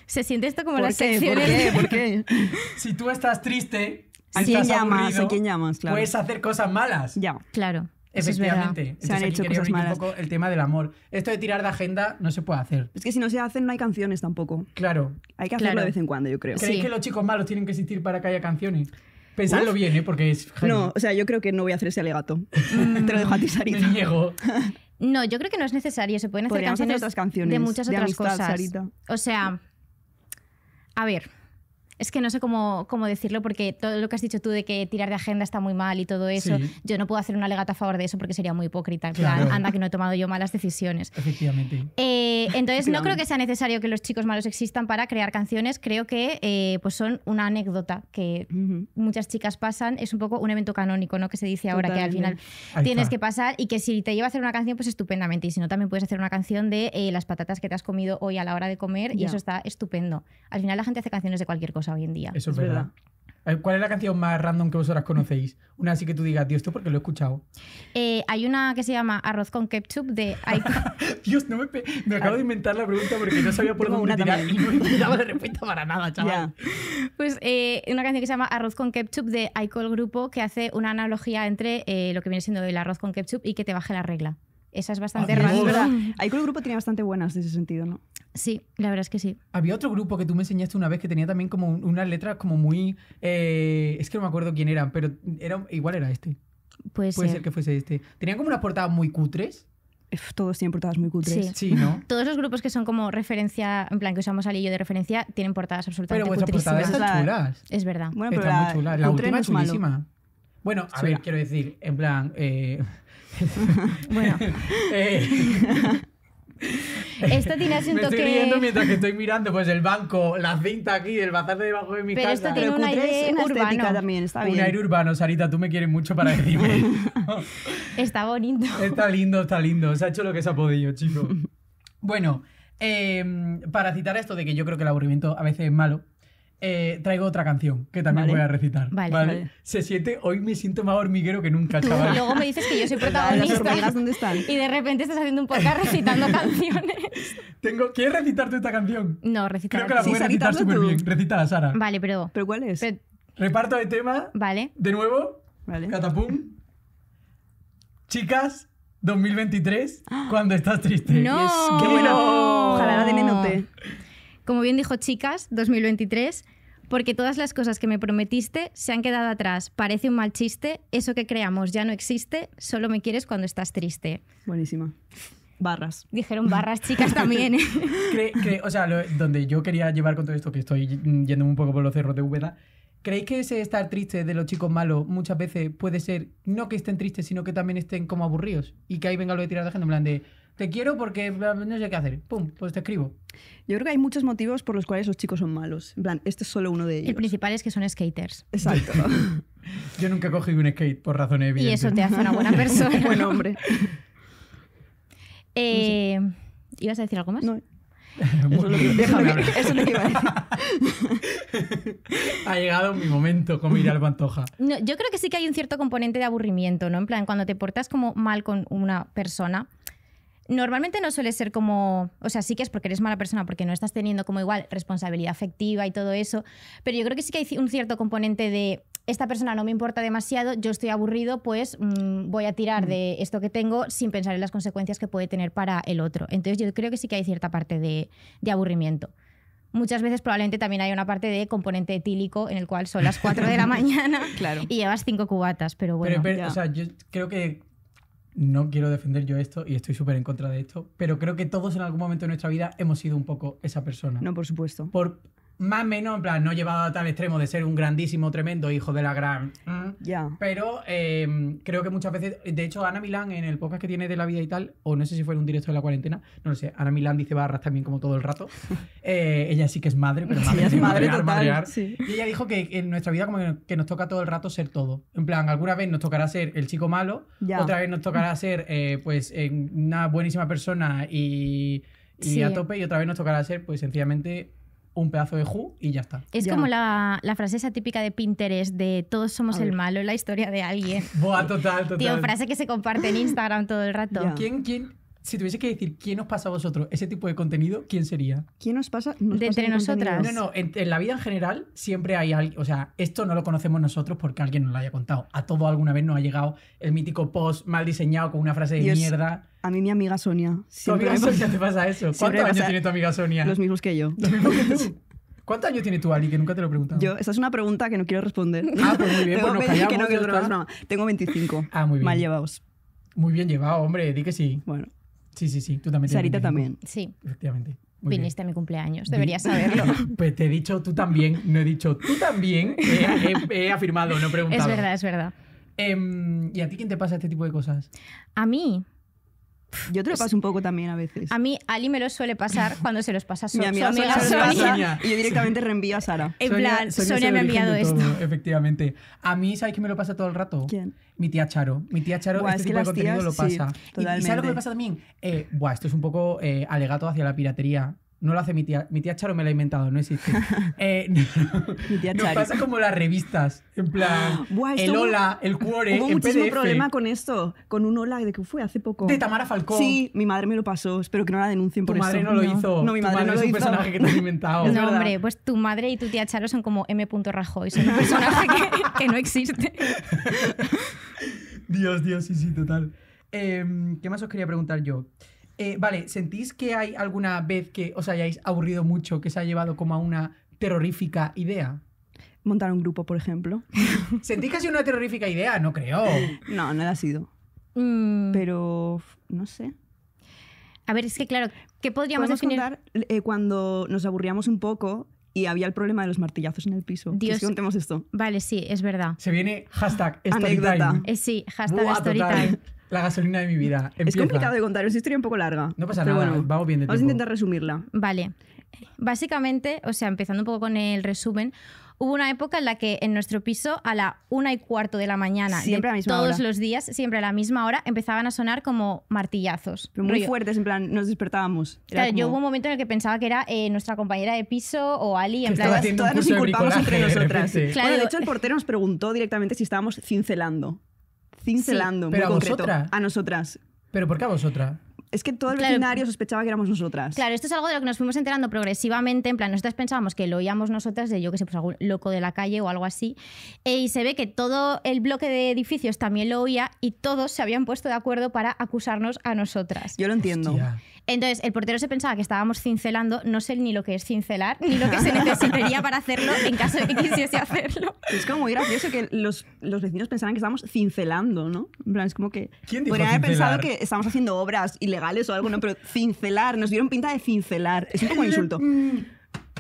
Se siente esto como la sección. ¿Por qué? si tú estás triste... ¿A quién llamas? ¿A quién llamas? Puedes hacer cosas malas. Ya. Claro. Eso Efectivamente. Es se han hecho Un poco el tema del amor. Esto de tirar de agenda no se puede hacer. Es que si no se hacen, no hay canciones tampoco. Claro. Hay que hacerlo de vez en cuando, yo creo. ¿Creéis sí. que los chicos malos tienen que existir para que haya canciones? Pensadlo bien, ¿eh? porque es. Genial. No, o sea, yo creo que no voy a hacer ese alegato. Mm. Te dejo a ti, Sarita. No, yo creo que no es necesario. Se pueden hacer, canciones, de muchas otras cosas. O sea, a ver es que no sé cómo, decirlo, porque todo lo que has dicho tú de que tirar de agenda está muy mal y todo eso, yo no puedo hacer una legata a favor de eso porque sería muy hipócrita. anda que no he tomado yo malas decisiones. Efectivamente. Eh, entonces, no creo que sea necesario que los chicos malos existan para crear canciones. Creo que eh, pues son una anécdota que muchas chicas pasan. Es un poco un evento canónico, ¿no? Que se dice ahora que al final tienes que pasar y que si te lleva a hacer una canción, pues estupendamente. Y si no, también puedes hacer una canción de eh, las patatas que te has comido hoy a la hora de comer y eso está estupendo. Al final la gente hace canciones de cualquier cosa hoy en día. Eso es, verdad. ¿Cuál es la canción más random que vosotras conocéis? Una así que tú digas, Dios, esto porque lo he escuchado. Eh, hay una que se llama Arroz con Ketchup de Dios, no me, me acabo de inventar la pregunta porque no sabía por dónde tirar y no me daba la respuesta para nada, chaval. Pues eh, una canción que se llama Arroz con Ketchup de Icol Grupo que hace una analogía entre eh, lo que viene siendo el arroz con ketchup y que te baje la regla. Esa es bastante ah, random ¿verdad? el Grupo tiene bastante buenas en ese sentido, ¿no? Sí, la verdad es que sí. Había otro grupo que tú me enseñaste una vez que tenía también como unas letras como muy... Eh, es que no me acuerdo quién eran, pero era, igual era este. Puede, ser. que fuese este. Tenían como unas portadas muy cutres todos tienen portadas muy cutres. Sí. ¿no? Todos los grupos que son como referencia, en plan que usamos alillo de referencia, tienen portadas absolutamente cutres. pero cutrísimas. portadas están chulas. Es verdad. Bueno, pero la, La última es chulísima. Bueno, a ver, quiero decir, en plan... Eh, bueno. eh... Esto tiene asunto Me estoy viendo riendo mientras que estoy mirando pues el banco, la cinta aquí, el bazar de debajo de mi casa. Pero esto tiene un aire urbano. También, está un aire urbano, Sarita, tú me quieres mucho para decirme. está bonito. Está lindo, está lindo. Se ha hecho lo que se ha podido, chico. Bueno, eh, para citar esto de que yo creo que el aburrimiento a veces es malo, eh, traigo otra canción que también voy a recitar. Vale, vale. Se siente, hoy me siento más hormiguero que nunca, chaval. Y luego me dices que yo soy protagonista. ¿Dónde están? Y de repente estás haciendo un podcast recitando canciones. Tengo, ¿Quieres recitarte esta canción? No, recitar. Creo que la puedes recitar súper bien. Sara. Vale, pero. ¿Pero cuál es? Reparto de tema. Vale. De nuevo. Vale. Catapum. Chicas, 2023, ¡Ah! cuando estás triste. No, qué bueno. Ojalá la de Menote. Como bien dijo Chicas, 2023, porque todas las cosas que me prometiste se han quedado atrás. Parece un mal chiste, eso que creamos ya no existe, solo me quieres cuando estás triste. Buenísima. Barras. Dijeron barras chicas también. ¿eh? o sea, donde yo quería llevar con todo esto, que estoy yendo un poco por los cerros de Úbeda, ¿creéis que ese estar triste de los chicos malos muchas veces puede ser no que estén tristes, sino que también estén como aburridos? Y que ahí venga lo de tirar de gente en plan de te quiero porque no sé qué hacer. Pum, pues te escribo. Yo creo que hay muchos motivos por los cuales los chicos son malos. En plan, este es solo uno de ellos. El principal es que son skaters. Exacto. Yo nunca he cogido un skate por razones evidentes. Y eso te hace una buena persona. un buen hombre. Eh, ¿Ibas a decir algo más? No. Eso es lo que iba a ha llegado mi momento, como ir al pantoja. yo creo que sí que hay un cierto componente de aburrimiento, ¿no? En plan, cuando te portas como mal con una persona, Normalmente no suele ser como, o sea, sí que es porque eres mala persona, porque no estás teniendo como igual responsabilidad afectiva y todo eso, pero yo creo que sí que hay un cierto componente de esta persona no me importa demasiado, yo estoy aburrido, pues mm, voy a tirar mm. de esto que tengo sin pensar en las consecuencias que puede tener para el otro. Entonces yo creo que sí que hay cierta parte de, aburrimiento. Muchas veces probablemente también hay una parte de componente etílico en el cual son las 4 de la mañana claro. y llevas 5 cubatas, pero bueno. o sea, yo creo que no quiero defender yo esto y estoy súper en contra de esto, pero creo que todos en algún momento de nuestra vida hemos sido un poco esa persona. No, por supuesto. Por más menos, en plan, no llevado a tal extremo de ser un grandísimo, tremendo hijo de la gran. Mm. Pero eh, creo que muchas veces, de hecho, Ana Milán en el podcast que tiene de la vida y tal, o no sé si fue en un directo de la cuarentena, no lo sé, Ana Milán dice barras también como todo el rato. Eh, ella sí que es madre, pero madre, es madre total, Y ella dijo que en nuestra vida como que nos toca todo el rato ser todo. En plan, alguna vez nos tocará ser el chico malo, otra vez nos tocará ser eh, pues una buenísima persona y a tope, y otra vez nos tocará ser pues sencillamente un pedazo de ju y ya está. Es como la, la, frase esa típica de Pinterest de todos somos el malo en la historia de alguien. Buah, total, total. Tío, frase que se comparte en Instagram todo el rato. ¿Quién, quién, si tuviese que decir quién os pasa a vosotros ese tipo de contenido, ¿quién sería? ¿Quién nos pasa? entre nosotras. No, no, en, la vida en general siempre hay alguien, o sea, esto no lo conocemos nosotros porque alguien nos lo haya contado. A todo alguna vez nos ha llegado el mítico post mal diseñado con una frase de mierda. A mí mi amiga Sonia. ¿Tu amiga Sonia te pasa eso? ¿Cuántos años tiene tu amiga Sonia? Los mismos que yo. ¿Cuántos años tiene tu Ali? Que nunca te lo he Yo, esa es una pregunta que no quiero responder. Ah, pues muy bien, pues nos callamos, Tengo 25. Ah, muy bien. Mal llevados. Muy bien llevado, hombre, di que sí. Bueno. Sí, sí, sí, tú también. Sarita también. Sí. Efectivamente. Viniste a mi cumpleaños, deberías saberlo. Pues te he dicho tú también, no he dicho tú también, he, afirmado, no he preguntado. Es verdad, es verdad. Em, ¿Y a ti quién te pasa este tipo de cosas? A mí, yo te lo paso un poco también a veces. A mí, Ali me lo suele pasar cuando se los pasa a mi amiga Sonia. Y yo directamente reenvío a Sara. En plan, Sonia, me ha enviado esto. Efectivamente. A mí, ¿sabes que me lo pasa todo el rato? ¿Quién? Mi tía Charo. Mi tía Charo, buah, este es tipo de contenido lo pasa. y, sabes lo que me pasa también? Eh, buah, esto es un poco eh, alegato hacia la piratería no lo hace mi tía. Mi tía Charo me la ha inventado, no existe. Eh, mi tía Charo. Nos pasa como las revistas. En plan, el Hola, el Cuore. Hubo muchísimo problema con esto. Con un Hola de que fue hace poco. De Tamara Falcón. Sí, mi madre me lo pasó. Espero que no la denuncien por eso. Tu madre no lo hizo. No, mi madre, no, es un personaje que te has inventado. no, hombre, pues tu madre y tu tía Charo son como M. Rajoy. Son un personaje que, no existe. Dios, Dios, sí, sí, total. Em, ¿Qué más os quería preguntar yo? Eh, vale, ¿sentís que hay alguna vez que os hayáis aburrido mucho, que se ha llevado como a una terrorífica idea? Montar un grupo, por ejemplo. ¿Sentís que ha sido una terrorífica idea? No creo. No, no ha sido. Mm. Pero, no sé. A ver, es que claro, ¿qué podríamos definir? Contar, eh, cuando nos aburríamos un poco y había el problema de los martillazos en el piso. Dios. contemos esto. Vale, sí, es verdad. Se viene hashtag storytime. Eh, sí, hashtag storytime. La gasolina de mi vida. Es complicado de contar, es una historia un poco larga. No pasa nada, vamos bien de Vamos a intentar resumirla. Vale. Básicamente, o sea, empezando un poco con el resumen, hubo una época en la que en nuestro piso a la una y cuarto de la mañana, siempre todos los días, siempre a la misma hora, empezaban a sonar como martillazos. muy fuertes, en plan, nos despertábamos. claro, yo hubo un momento en el que pensaba que era eh, nuestra compañera de piso o Ali, en plan, todas, nos inculpamos entre nosotras. Claro, de hecho, el portero nos preguntó directamente si estábamos cincelando cincelando. a concreto. A nosotras. ¿Pero por qué a vosotras? Es que todo el vecindario sospechaba que éramos nosotras. Claro, esto es algo de lo que nos fuimos enterando progresivamente. En plan, nosotras pensábamos que lo oíamos nosotras de yo que sé, pues algún loco de la calle o algo así. Eh, y se ve que todo el bloque de edificios también lo oía y todos se habían puesto de acuerdo para acusarnos a nosotras. Yo lo entiendo. Entonces, el portero se pensaba que estábamos cincelando. No sé ni lo que es cincelar, ni lo que se necesitaría para hacerlo en caso de que quisiese hacerlo. Es como muy gracioso que los, vecinos pensaran que estábamos cincelando, ¿no? En plan, es como que. ¿Quién podrían haber pensado que estábamos haciendo obras ilegales o algo, ¿no? Pero cincelar, nos dieron pinta de cincelar. Es un insulto. Mm.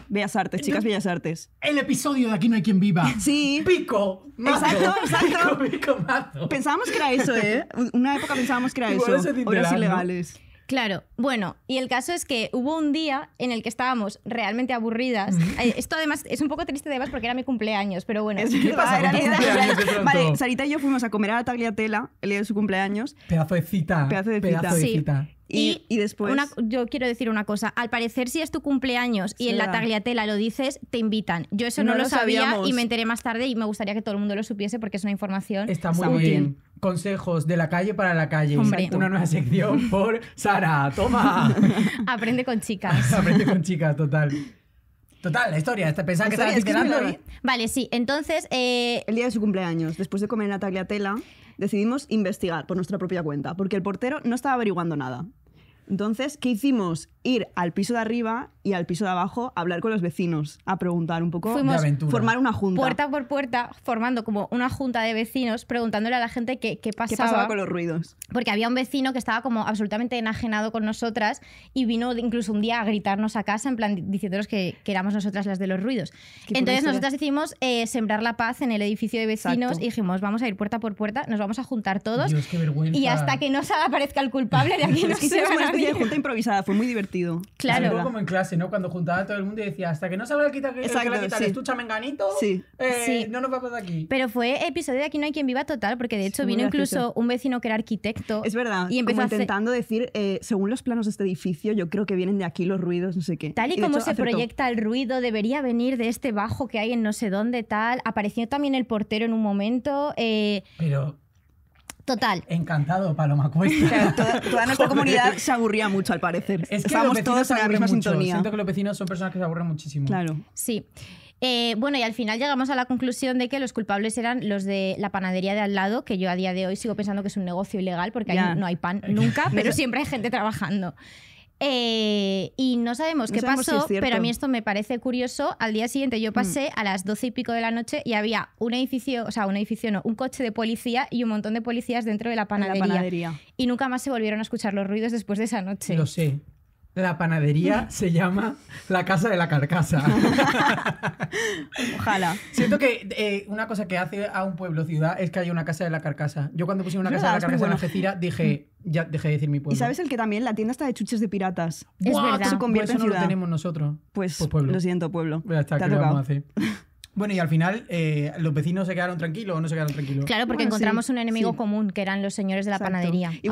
Bellas Artes, chicas Bellas Artes. El episodio de Aquí no hay quien viva. Sí. Pico. Exacto, exacto. Pico, Pensábamos que era eso, ¿eh? Una época pensábamos que era eso. Obras ilegales. Claro, bueno, y el caso es que hubo un día en el que estábamos realmente aburridas. Eh, esto además es un poco triste además porque era mi cumpleaños, pero bueno. Vale, Sarita y yo fuimos a comer a la tagliatela el día de su cumpleaños. Pedazo de cita. Pedazo de cita. Y, después. yo quiero decir una cosa. Al parecer, si es tu cumpleaños y en la tagliatela lo dices, te invitan. Yo eso no, lo, sabía y me enteré más tarde y me gustaría que todo el mundo lo supiese porque es una información. Está muy bien. Consejos de la calle para la calle. una nueva sección por Sara. ¡Toma! Aprende con chicas. Aprende con chicas, total. Total, la historia. Este, pensaba que estabas esperando. vale, sí. Entonces. Eh, el día de su cumpleaños, después de comer la tagliatela, decidimos investigar por nuestra propia cuenta, porque el portero no estaba averiguando nada. Entonces, ¿qué hicimos? Ir al piso de arriba y al piso de abajo a hablar con los vecinos, a preguntar un poco, formar una junta. Puerta por puerta, formando como una junta de vecinos, preguntándole a la gente qué, pasaba. ¿Qué pasaba con los ruidos? Porque había un vecino que estaba como absolutamente enajenado con nosotras y vino incluso un día a gritarnos a casa, en plan diciéndonos que, éramos nosotras las de los ruidos. Entonces, nosotras decidimos eh, sembrar la paz en el edificio de vecinos y dijimos, vamos a ir puerta por puerta, nos vamos a juntar todos. Y hasta que no se aparezca el culpable, de aquí nos se la junta improvisada, fue muy divertido. Claro. como en clase, ¿no? Cuando juntaba a todo el mundo y decía, hasta que no salga el, quitar que estucha menganito, eh, sí. no nos vamos de aquí. Pero fue episodio de Aquí no hay quien viva total, porque de hecho vino incluso un vecino que era arquitecto. Es verdad, y empezó como intentando decir, eh, según los planos de este edificio, yo creo que vienen de aquí los ruidos, no sé qué. Tal y, como se proyecta el ruido, debería venir de este bajo que hay en no sé dónde, tal. Apareció también el portero en un momento. Eh, Pero Total. Encantado, Paloma Cuesta. toda, nuestra comunidad se aburría mucho, al parecer. Es que todos en la misma sintonía. Siento que los vecinos son personas que se aburren muchísimo. Claro. Sí. Eh, bueno, y al final llegamos a la conclusión de que los culpables eran los de la panadería de al lado, que yo a día de hoy sigo pensando que es un negocio ilegal porque no hay pan nunca, pero siempre hay gente trabajando. Eh, y no sabemos qué pasó, pero a mí esto me parece curioso. Al día siguiente yo mm. pasé a las doce y pico de la noche y había un edificio, o sea, un edificio no, un coche de policía y un montón de policías dentro de la panadería. La panadería. Y nunca más se volvieron a escuchar los ruidos después de esa noche. Lo sé. La panadería se llama la casa de la carcasa. Ojalá. Siento que eh, una cosa que hace a un pueblo ciudad es que haya una casa de la carcasa. Yo cuando puse una casa de la carcasa en Algeciras dije, ya dejé de decir mi pueblo. ¿Y sabes el que también? La tienda está de chuches de piratas. Es verdad. Se convierte pues eso en no lo tenemos nosotros. Pues, pues lo siento, pueblo. Ya está, ¿Te bueno, y al final, eh, ¿los vecinos se quedaron tranquilos o no se quedaron tranquilos? Claro, porque encontramos un enemigo común, que eran los señores de la panadería. Y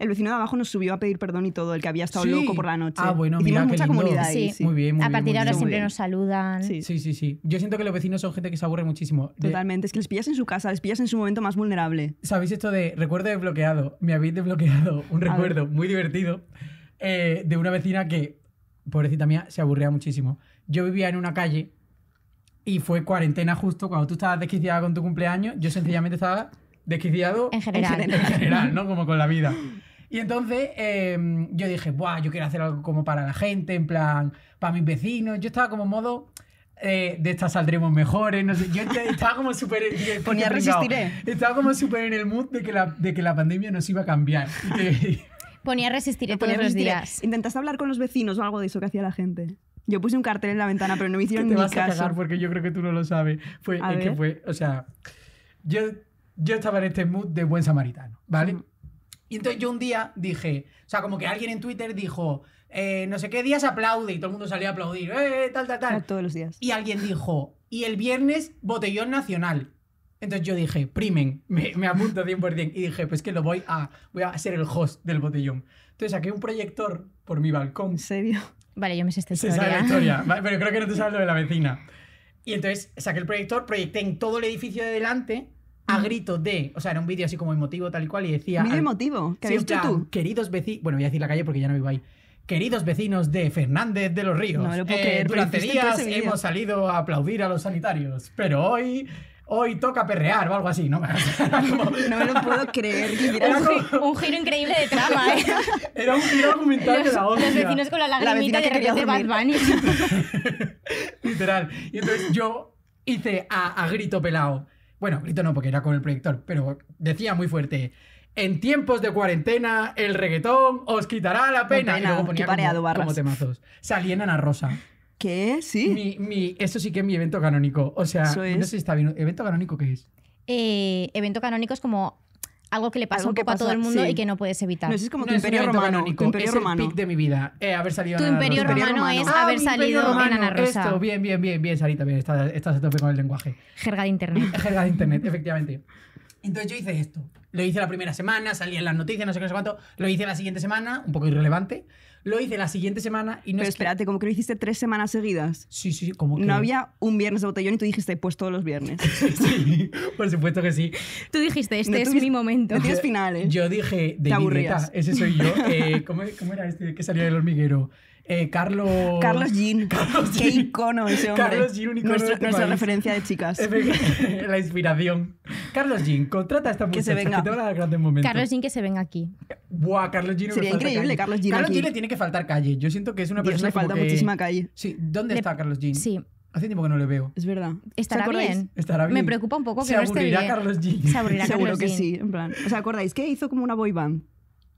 el, vecino de abajo nos subió a pedir perdón y todo, el que había estado loco por la noche. Ah, bueno, mira, comunidad Sí, Muy bien, muy A partir de ahora siempre nos saludan. Sí. sí, sí, Yo siento que los vecinos son gente que se aburre muchísimo. Totalmente, es que les pillas en su casa, les pillas en su momento más vulnerable. ¿Sabéis esto de recuerdo desbloqueado? Me habéis desbloqueado un recuerdo muy divertido eh, de una vecina que, pobrecita mía, se aburría muchísimo. Yo vivía en una calle y fue cuarentena justo cuando tú estabas desquiciada con tu cumpleaños. Yo sencillamente estaba desquiciado. En general. En general, ¿no? Como con la vida. Y entonces em, yo dije, Buah, yo quiero hacer algo como para la gente, en plan, para mis vecinos. Yo estaba como en modo. Eh, de estas saldremos mejores, no sé. Yo estaba como súper. Ponía eh, resistiré. Estaba como súper en el mood de que, la, de que la pandemia nos iba a cambiar. Ponía resistiré todos los días. ¿Intentaste hablar con los vecinos o algo de eso que hacía la gente? Yo puse un cartel en la ventana, pero no me hicieron caso. te vas a cagar porque yo creo que tú no lo sabes. Fue, que fue, o sea, yo, yo estaba en este mood de buen samaritano, ¿vale? Y entonces yo un día dije, o sea, como que alguien en Twitter dijo, eh, no sé qué días aplaude y todo el mundo salió a aplaudir, eh, eh, tal, tal, tal. todos los días. Y alguien dijo, y el viernes botellón nacional. Entonces yo dije, primen, me, me apunto 100%. Y dije, pues que lo voy a, voy a ser el host del botellón. Entonces saqué un proyector por mi balcón ¿En serio? Vale, yo me sé esta historia. Se sabe la historia, pero creo que no te sabes lo de la vecina. Y entonces saqué el proyector, proyecté en todo el edificio de delante a grito de, o sea, era un vídeo así como emotivo tal y cual y decía... ¿Vídeo emotivo? ¿Qué tú? Queridos vecinos... Bueno, voy a decir la calle porque ya no vivo ahí. Queridos vecinos de Fernández de los Ríos, eh, durante días hemos salido a aplaudir a los sanitarios, pero hoy hoy toca perrear o algo así, ¿no? No me lo puedo creer. Era un, giro increíble de trama, ¿eh? Era un giro argumental de la hostia. Los vecinos con la lagrimita la de Bad Bunny. Literal. Y entonces yo hice a, grito pelado. Bueno, grito no, porque era con el proyector, pero decía muy fuerte en tiempos de cuarentena, el reggaetón os quitará la pena. y luego ponía como, como, temazos. Salí en Ana Rosa. ¿Qué? Sí. Mi, mi, eso sí que es mi evento canónico. O sea, no sé si está bien. ¿Evento canónico qué es? Eh, evento canónico es como algo que le pasa un poco a todo el mundo y que no puedes evitar. No, es como tu, imperio romano, tu imperio es el pic de mi vida. tu imperio romano es haber salido ah, en Ana Rosa. Esto, bien, bien, bien, bien, Sarita, bien. Estás, estás a tope con el lenguaje. Jerga de internet. Jerga de internet, efectivamente. Entonces yo hice esto. Lo hice la primera semana, salía en las noticias, no sé qué, no sé cuánto. Lo hice la siguiente semana, un poco irrelevante. Lo hice la siguiente semana y no Pero espérate, ¿cómo como que lo hiciste tres semanas seguidas. Sí, sí, como que... No había un viernes de botellón y tú dijiste, pues todos los viernes. sí, por supuesto que sí. Tú dijiste, este es mi momento. No tienes este finales. ¿eh? Yo dije, de la aburrías. ese soy yo. Eh, ¿cómo, ¿cómo, era este que salió del hormiguero? Eh, Carlos... Carlos Jean. Qué icono ese hombre. Carlos Jean, un icono Nuestra, de este nuestra referencia de chicas. La inspiración. Carlos Jean, contrata a esta muchacha que, se venga. te va a dar grandes momentos. Carlos Jean que se venga aquí. Buah, Carlos Jean. Sería increíble, Carlos Jean Carlos aquí. Jean le tiene que faltar calle. Yo siento que es una Dios, persona le falta muchísima calle. Sí, ¿dónde está Carlos Jean? Sí. Hace tiempo que no le veo. Es verdad. ¿Estará bien? Estará bien. Me preocupa un poco que se no esté bien. Carlos Jean. Se aburrirá Carlos Jean. que sí, en plan. ¿Os acordáis que hizo como una boy band?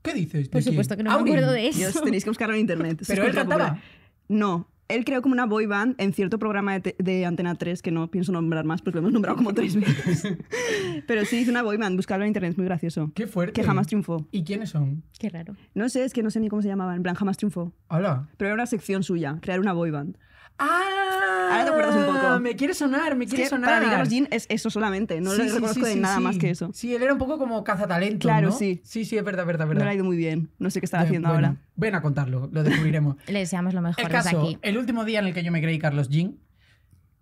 ¿Qué dices? Por supuesto que no me acuerdo de eso. tenéis que buscarlo en internet. Pero él cantaba. No, él creó como una boy band en cierto programa de, Antena 3 que no pienso nombrar más porque lo hemos nombrado como tres veces. Pero sí hizo una boy band, buscarlo en internet, es muy gracioso. Qué fuerte. Que jamás triunfó. ¿Y quiénes son? Qué raro. No sé, es que no sé ni cómo se llamaban, en plan jamás triunfó. ¡Hala! Pero era una sección suya, crear una boy band. ¡Ah! te acuerdas un poco. Ah, me quiere sonar, me quiere sonar. Carlos Jean es eso solamente, no lo reconozco de nada más que eso. Sí, él era un poco como cazatalento. Claro, ¿no? sí. Sí, sí, es verdad, verdad, verdad. No le ha ido muy bien, no sé qué está haciendo ahora. Ven a contarlo, lo descubriremos. le deseamos lo mejor el desde aquí. El último día en el que yo me creí Carlos Jean,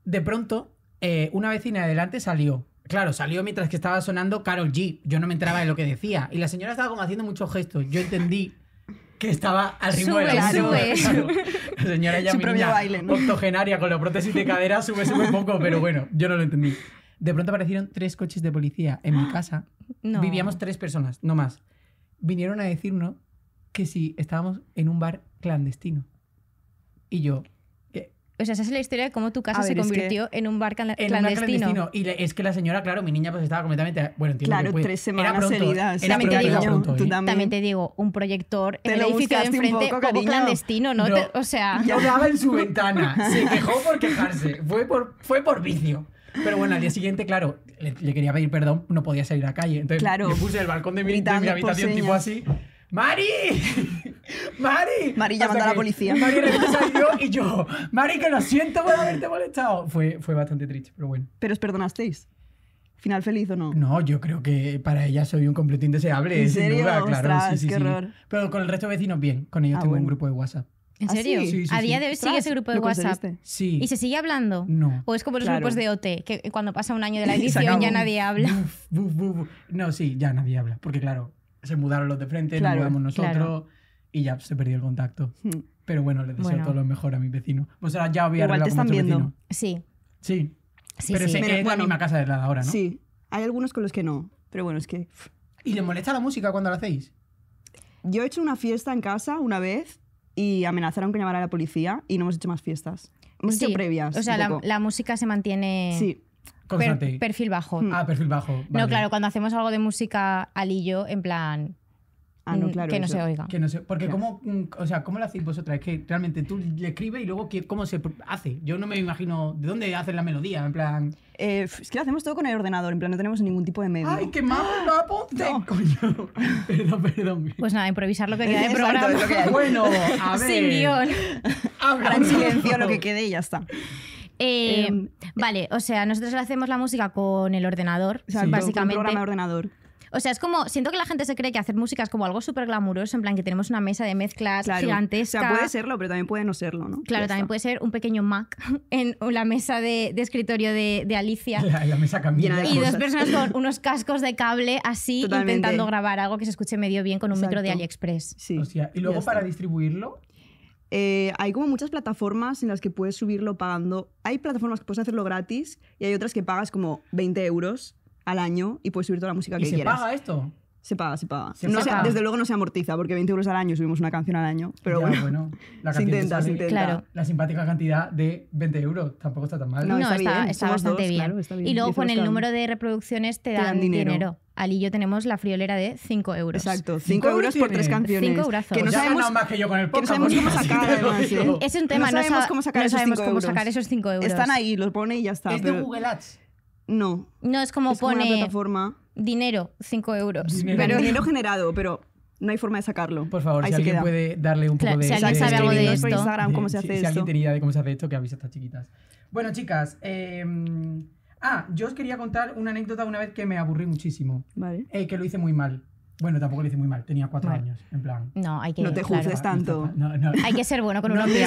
de pronto, eh, una vecina de adelante salió Claro, salió mientras que estaba sonando Carol G. Yo no me enteraba de lo que decía. Y la señora estaba como haciendo muchos gestos. Yo entendí que estaba al ritmo de la sube. La señora ya baile, octogenaria con la prótesis de cadera sube, sube poco, pero bueno, yo no lo entendí. De pronto aparecieron tres coches de policía en mi casa. Vivíamos tres personas, no más. Vinieron a decirnos que si estábamos en un bar clandestino. Y yo, o sea, esa es la historia de cómo tu casa se convirtió en un bar clandestino. Y es que la señora, claro, mi niña pues estaba completamente... Bueno, Claro, tres semanas era heridas. ¿eh? también, te digo, un proyector en el edificio de enfrente, un poco, clandestino, ¿no? o sea... Ya daba en su ventana. Se quejó por quejarse. Fue por, fue vicio. Pero bueno, al día siguiente, claro, le, quería pedir perdón, no podía salir a la calle. Entonces, yo puse el balcón de mi habitación tipo así ¡Mari! ¡Mari! Mari llamando a la policía. Mari salió y yo. Mari, que lo siento por haberte molestado. Fue, fue bastante triste, pero bueno. ¿Pero os perdonasteis? ¿Final feliz o no? No, yo creo que para ella soy un completo indeseable. ¿En serio? claro. qué Pero con el resto de vecinos, bien. Con ellos ah, tengo un grupo de WhatsApp. ¿En ¿Ah, serio? sí? a día de hoy sigue ese grupo de WhatsApp. Sí. ¿Y se sigue hablando? No. ¿O es como los grupos de OT, que cuando pasa un año de la edición ya nadie habla? no, sí, ya nadie habla. Porque claro, se mudaron los de frente, nos mudamos nosotros y ya se perdió el contacto. Hmm. Pero bueno, le deseo todo lo mejor a mi vecino. sea, ya había arreglado con Vecino. Sí. Sí. sí pero que es la misma casa de la de ahora, ¿no? Sí. Hay algunos con los que no. Pero bueno, es que. ¿Y le molesta la música cuando la hacéis? Yo he hecho una fiesta en casa una vez y amenazaron con llamar a la policía y no hemos hecho más fiestas. Hemos hecho previas. O sea, la, la, música se mantiene. Sí perfil bajo. Hmm. Ah, perfil bajo. No, claro, cuando hacemos algo de música alillo, en plan. Ah, no, mm, claro, que no se oiga. porque ¿cómo, mm, o sea, ¿cómo lo hacéis vosotras? Es que realmente tú le escribes y luego ¿cómo se hace? Yo no me imagino de dónde hacen la melodía, en plan... Eh, es que lo hacemos todo con el ordenador, en plan no tenemos ningún tipo de medio. ¡Ay, qué malo, ¡Ah! ¡De Coño. Perdón, perdón. Pues nada, improvisar lo que quede. de Bueno, a ver... Sin guión. en silencio, lo que quede y ya está. Eh, em, eh, vale, o sea, nosotros hacemos la música con el ordenador, o sea, básicamente. Con un ordenador. O sea, es como, siento que la gente se cree que hacer música es como algo súper glamuroso, en plan que tenemos una mesa de mezclas gigantesca. O sea, puede serlo, pero también puede no serlo, ¿no? Claro, también puede ser un pequeño Mac en la mesa de, escritorio de, Alicia. La, Y dos personas con unos cascos de cable así intentando grabar algo que se escuche medio bien con un micro de AliExpress. Sí. O y luego para distribuirlo, eh, hay como muchas plataformas en las que puedes subirlo pagando. Hay plataformas que puedes hacerlo gratis y hay otras que pagas como 20 euros al año y puedes subir toda la música que se quieras. paga esto? Se paga, se paga. desde luego no se amortiza, porque 20 euros al año subimos una canción al año. Pero bueno, bueno la se intenta, se intenta. La simpática cantidad de 20 euros tampoco está tan mal. No, está, bien. bastante bien. Y luego con el número de reproducciones te, dan, dinero. dinero. y yo tenemos la friolera de 5 euros. Exacto, 5 euros por tres canciones. 5 euros. Que no ya sabemos, más que yo con el no sabemos cómo sacar, Es un tema, no sabemos cómo sacar, no sabemos esos 5 euros. Están ahí, los pone y ya está. Es de Google Ads. No. No, es como pone. una plataforma dinero, 5 euros. Dinero. Pero dinero generado, pero no hay forma de sacarlo. Por favor, si alguien puede darle un poco de de... Si alguien sabe algo de esto. Por Instagram, cómo se hace esto. Si alguien tiene idea de cómo se hace esto, que avisa a estas chiquitas. Bueno, chicas, em, ah, yo os quería contar una anécdota una vez que me aburrí muchísimo. Vale. Eh, que lo hice muy mal. Bueno, tampoco lo hice muy mal, tenía cuatro años, en plan. No, hay que. No te tanto. Hay que ser bueno con uno no te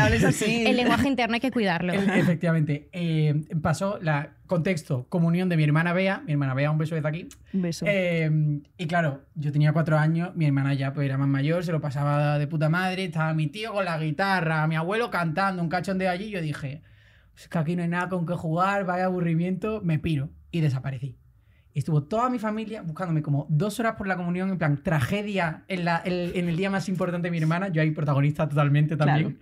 hables así. El lenguaje interno hay que cuidarlo. Efectivamente. Eh, pasó la contexto, comunión de mi hermana Bea. Mi hermana Bea, un beso desde aquí. Un beso. Eh, y claro, yo tenía cuatro años, mi hermana ya pues, era más mayor, se lo pasaba de puta madre, estaba mi tío con la guitarra, mi abuelo cantando, un cachón de allí. Yo dije, es que aquí no hay nada con qué jugar, vaya aburrimiento, me piro. Y desaparecí estuvo toda mi familia buscándome como dos horas por la comunión, en plan, tragedia en, la, el, en el día más importante de mi hermana, yo ahí protagonista totalmente también.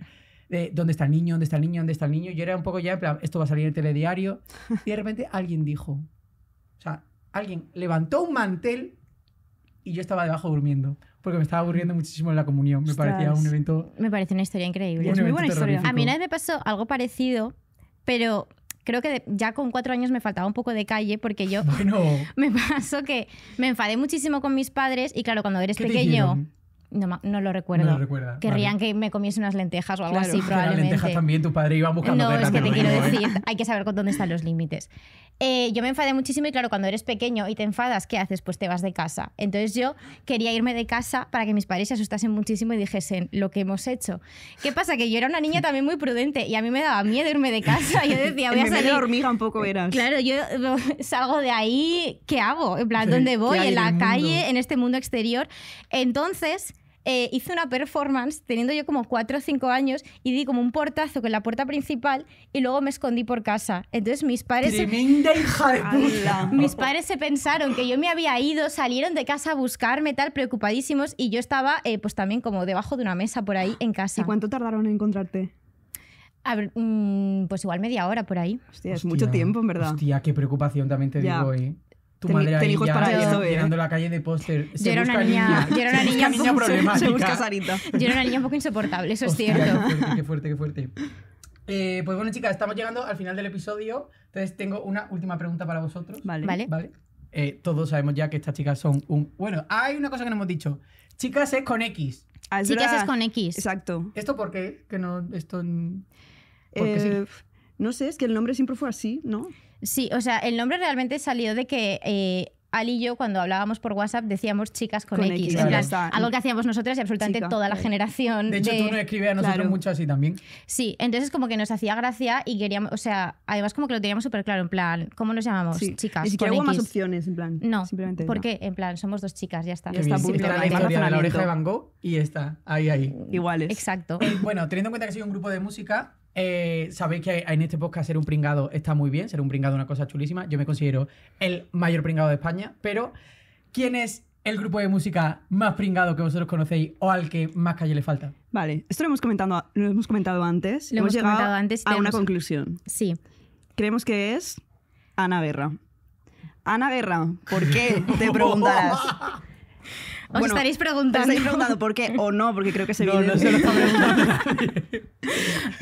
De, ¿Dónde está el niño? ¿Dónde está el niño? ¿Dónde está el niño? Yo era un poco ya, en plan, esto va a salir en el telediario. Y de repente alguien dijo, o sea, alguien levantó un mantel y yo estaba debajo durmiendo porque me estaba aburriendo muchísimo en la comunión. Me parecía un evento. Me parece una historia increíble. Es muy buena historia. A mí una vez me pasó algo parecido, pero creo que ya con cuatro años me faltaba un poco de calle porque yo me pasó que me enfadé muchísimo con mis padres y claro, cuando eres pequeño... No, no, lo recuerdo. No lo recuerda. Querrían que me comiese unas lentejas o algo así, probablemente. Las lentejas también tu padre iba buscando No, es que te, quiero ¿eh? decir, hay que saber con dónde están los límites. Eh, yo me enfadé muchísimo y claro, cuando eres pequeño y te enfadas, ¿qué haces? Pues te vas de casa. Entonces yo quería irme de casa para que mis padres se asustasen muchísimo y dijesen lo que hemos hecho. ¿Qué pasa? Que yo era una niña también muy prudente y a mí me daba miedo irme de casa. Yo decía, voy a salir... La hormiga un poco eras. Claro, yo salgo de ahí, ¿qué hago? En plan, ¿dónde voy? En la calle, en este mundo exterior. Entonces... Eh, hice una performance teniendo yo como 4 o 5 años y di como un portazo con la puerta principal y luego me escondí por casa. Entonces mis padres... hija de puta. Mis padres se pensaron que yo me había ido, salieron de casa a buscarme tal, preocupadísimos y yo estaba eh, pues también como debajo de una mesa por ahí en casa. ¿Y cuánto tardaron en encontrarte? Mm, pues igual media hora por ahí. Hostia, es mucho tiempo, en verdad. Hostia, qué preocupación también te digo, eh madre eh. la calle de póster. Yo era una niña, era una niña, Se, era una niña un poco insoportable, eso es cierto. Qué fuerte, qué fuerte. Eh, pues bueno, chicas, estamos llegando al final del episodio. Entonces tengo una última pregunta para vosotros. Vale. Vale. vale. Eh, todos sabemos ya que estas chicas son un. Bueno, hay una cosa que no hemos dicho. Chicas es con X. Ah, chicas es con X. Exacto. ¿Esto por qué? Que no. Esto. sí. No sé, es que el nombre siempre fue así, ¿no? Sí, o sea, el nombre realmente salió de que eh, Ali y yo, cuando hablábamos por WhatsApp, decíamos chicas con, X. algo que hacíamos nosotras y absolutamente toda la generación. De hecho, tú nos escribías a nosotros mucho así también. Sí, entonces como que nos hacía gracia y queríamos, o sea, además como que lo teníamos súper claro, en plan, ¿cómo nos llamamos? Chicas. Y siquiera hubo más opciones, en plan. No, simplemente. Porque, en plan, somos dos chicas, ya está. Ya está, sí, La de la oreja de Van y está, ahí, ahí. Iguales. Exacto. bueno, teniendo en cuenta que soy un grupo de música, eh, sabéis que en este podcast ser un pringado está muy bien, ser un pringado es una cosa chulísima. Yo me considero el mayor pringado de España, pero ¿quién es el grupo de música más pringado que vosotros conocéis o al que más calle le falta? Vale, esto lo hemos comentado, lo hemos comentado antes. Lo hemos, llegado antes a una conclusión. Sí. Creemos que es Ana Guerra. Ana Guerra, ¿por qué? Te preguntarás. Os estaréis preguntando. Os estaréis preguntando por qué o no, porque creo que se no, no se lo bueno,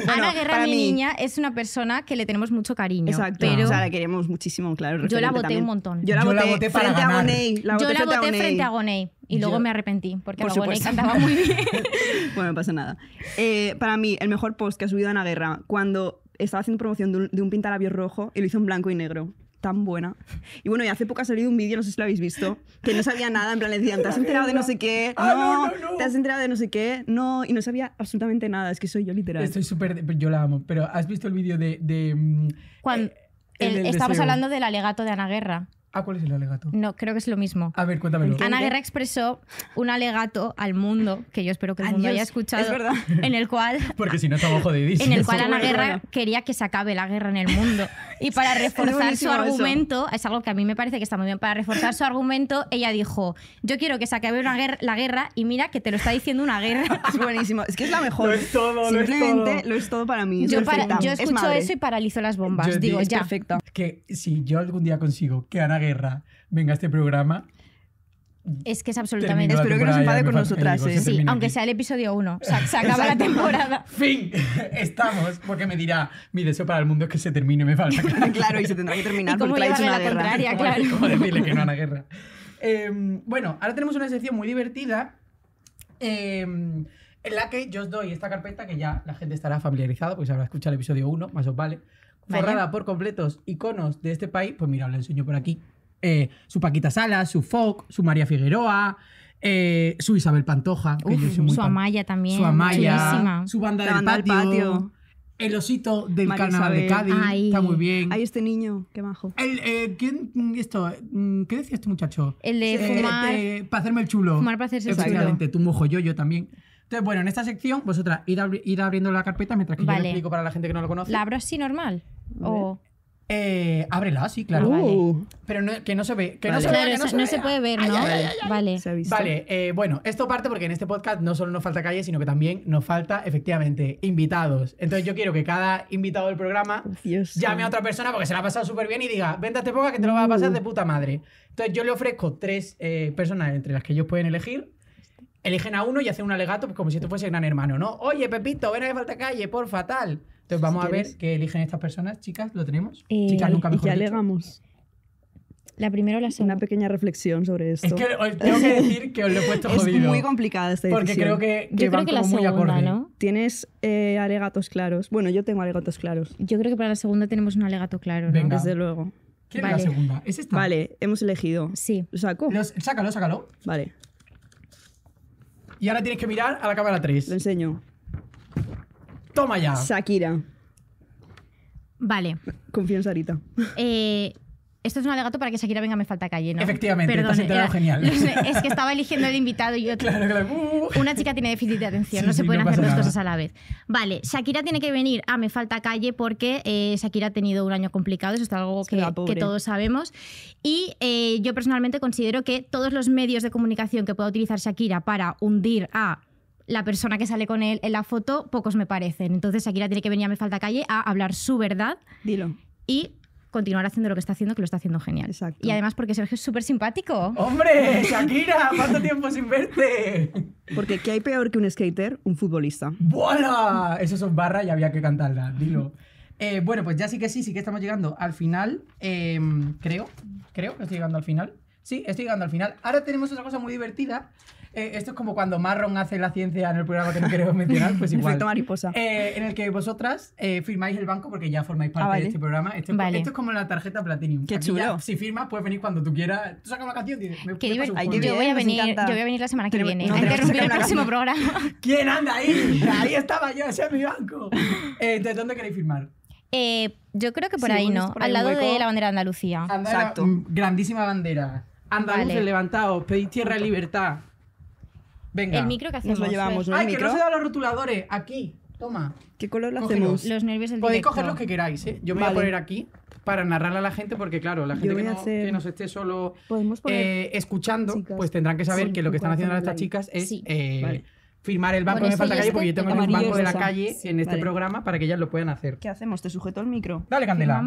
Ana Guerra, mi niña, es una persona que le tenemos mucho cariño. Exacto. Pero... O sea, la queremos muchísimo, claro. Yo la voté un montón. Yo la voté, frente a Gonei. yo la voté frente a Gonei. Y luego me arrepentí, porque por la cantaba muy bien. bueno, no pasa nada. Eh, para mí, el mejor post que ha subido Ana Guerra, cuando estaba haciendo promoción de un, de un, pintalabios rojo y lo hizo en blanco y negro tan buena. Y bueno, y hace poco ha salido un vídeo, no sé si lo habéis visto, que no sabía nada, en plan le decían, ¿te has enterado de no sé qué? Ah, no, ¿te has enterado de no sé qué? No, y no sabía absolutamente nada, es que soy yo literal. Estoy súper, yo la amo, pero ¿has visto el vídeo de... Cuando, mm, eh, eh, estamos hablando del alegato de Ana Guerra. ¿A ah, ¿cuál es el alegato? No, creo que es lo mismo. A ver, cuéntamelo. Ana Guerra expresó un alegato al mundo, que yo espero que el mundo haya escuchado, verdad. en el cual... Porque si no de jodidísimos. En el cual Ana Guerra quería que se acabe la guerra en el mundo. Y para reforzar su argumento, es algo que a mí me parece que está muy bien, para reforzar su argumento, ella dijo, yo quiero que se acabe la guerra y mira que te lo está diciendo una guerra. Es buenísimo, es que es la mejor. Lo es todo, Simplemente lo es todo, para mí. Yo, escucho eso y paralizo las bombas. Digo, ya. Que si yo algún día consigo que Ana guerra venga este programa. Es que es absolutamente. Espero que no se enfade con nosotras. ¿eh? Sí, aunque sea el episodio 1. se acaba la temporada. Fin. Estamos. Porque me dirá, mi deseo para el mundo es que se termine, me falta. claro, y se tendrá que terminar como la guerra. contraria, claro. decirle que no a la guerra? Eh, bueno, ahora tenemos una sección muy divertida. Em, en la que yo os doy esta carpeta que ya la gente estará familiarizada, porque se habrá escuchado el episodio 1, más os vale. Forrada por completos iconos de este país, pues mira, os lo enseño por aquí. Eh, su Paquita Salas, su Folk, su María Figueroa, eh, su Isabel Pantoja, su Amaya también, su Amaya, su banda, del, patio, el osito del María de Cádiz, está muy bien. Ahí este niño, qué majo. El, eh, ¿quién, mm, esto, mm, ¿Qué decía este muchacho? El de fumar. para hacerme el chulo. Fumar para hacerse el chulo. tu mojo yo, yo también. Entonces, bueno, en esta sección, vosotras ir, abriendo la carpeta mientras que yo explico para la gente que no lo conoce. ¿La abro así normal? O... Eh, ábrela, sí, ah, claro. Uh. Pero que no se ve. Que no se, no se, puede ver, ¿no? vale. Vale, eh, bueno, esto parte porque en este podcast no solo nos falta calle, sino que también nos falta, efectivamente, invitados. Entonces yo quiero que cada invitado del programa llame a otra persona porque se la ha pasado súper bien y diga, vente a este que te lo va a pasar de uh. puta madre. Entonces yo le ofrezco tres eh, personas entre las que ellos pueden elegir. Eligen a uno y hacen un alegato pues, como si esto fuese gran hermano, ¿no? Oye, Pepito, ven a que falta calle, por fatal. Entonces vamos a ver qué eligen estas personas, chicas, ¿lo tenemos? Eh, chicas, nunca mejor. ¿Y qué alegamos? La primera o la segunda. Una pequeña reflexión sobre esto. Es que os tengo que decir que os lo he puesto jodido. Es muy complicada esta decisión. Porque creo que, yo creo que la segunda, Tienes eh, alegatos claros. Bueno, yo tengo alegatos claros. Yo creo que para la segunda tenemos un alegato claro, Venga. Desde luego. ¿Quién es la segunda? ¿Es esta? Vale, hemos elegido. Sí. ¿Lo saco? sácalo, sácalo. Vale. Y ahora tienes que mirar a la cámara 3. Lo enseño. Toma ya. Shakira. Vale. Confío en Sarita. Eh, esto es un alegato para que Shakira venga a me falta calle, ¿no? Efectivamente, te has pues, enterado genial. Es que estaba eligiendo el invitado y yo... Una chica tiene déficit de atención, no se pueden hacer dos cosas a la vez. Vale, Shakira tiene que venir a Me falta calle porque eh, Shakira ha tenido un año complicado, eso es algo que, todos sabemos. Y eh, yo personalmente considero que todos los medios de comunicación que pueda utilizar Shakira para hundir a la persona que sale con él en la foto, pocos me parecen. Entonces Shakira tiene que venir a Me Falta Calle a hablar su verdad. Dilo. Y continuar haciendo lo que está haciendo, que lo está haciendo genial. Y además porque Sergio es súper simpático. ¡Hombre, Shakira! ¿Cuánto tiempo sin verte? Porque ¿qué hay peor que un skater? Un futbolista. vuela Eso son barras y había que cantarla, dilo. Eh, bueno, pues ya sí que sí, sí que estamos llegando al final. Em, creo, creo que estoy llegando al final. Sí, estoy llegando al final. Ahora tenemos otra cosa muy divertida eh, esto es como cuando Marron hace la ciencia en el programa que no queremos mencionar, pues igual. mariposa. Eh, en el que vosotras eh, firmáis el banco porque ya formáis ah, parte de este programa. Esto, es como la tarjeta Platinum. Qué chulo. si firmas, puedes venir cuando tú quieras. Tú sacas una canción y dices, me, Qué yo, voy a venir, yo voy a venir la semana que viene. No, a interrumpir el próximo programa. ¿Quién anda ahí? Ahí estaba yo, ese es mi banco. ¿De dónde queréis firmar? yo creo que por ahí no, al lado de la bandera de Andalucía. Exacto. Mm, grandísima bandera. Andalucía levantado. levantado, pedid tierra y libertad. Venga. El micro que hacemos. lo llevamos, Ay, que no se los rotuladores. Aquí. Toma. ¿Qué color lo hacemos? Los nervios del Podéis coger los que queráis, ¿eh? Yo me voy a poner aquí para narrarle a la gente, porque claro, la gente que, no- nos esté solo eh, escuchando, pues tendrán que saber que lo que están haciendo estas chicas es eh, firmar el banco de calle, porque yo tengo el este banco de la calle en este programa para que ellas lo puedan hacer. ¿Qué hacemos? ¿Te sujeto el micro? Dale, Candela.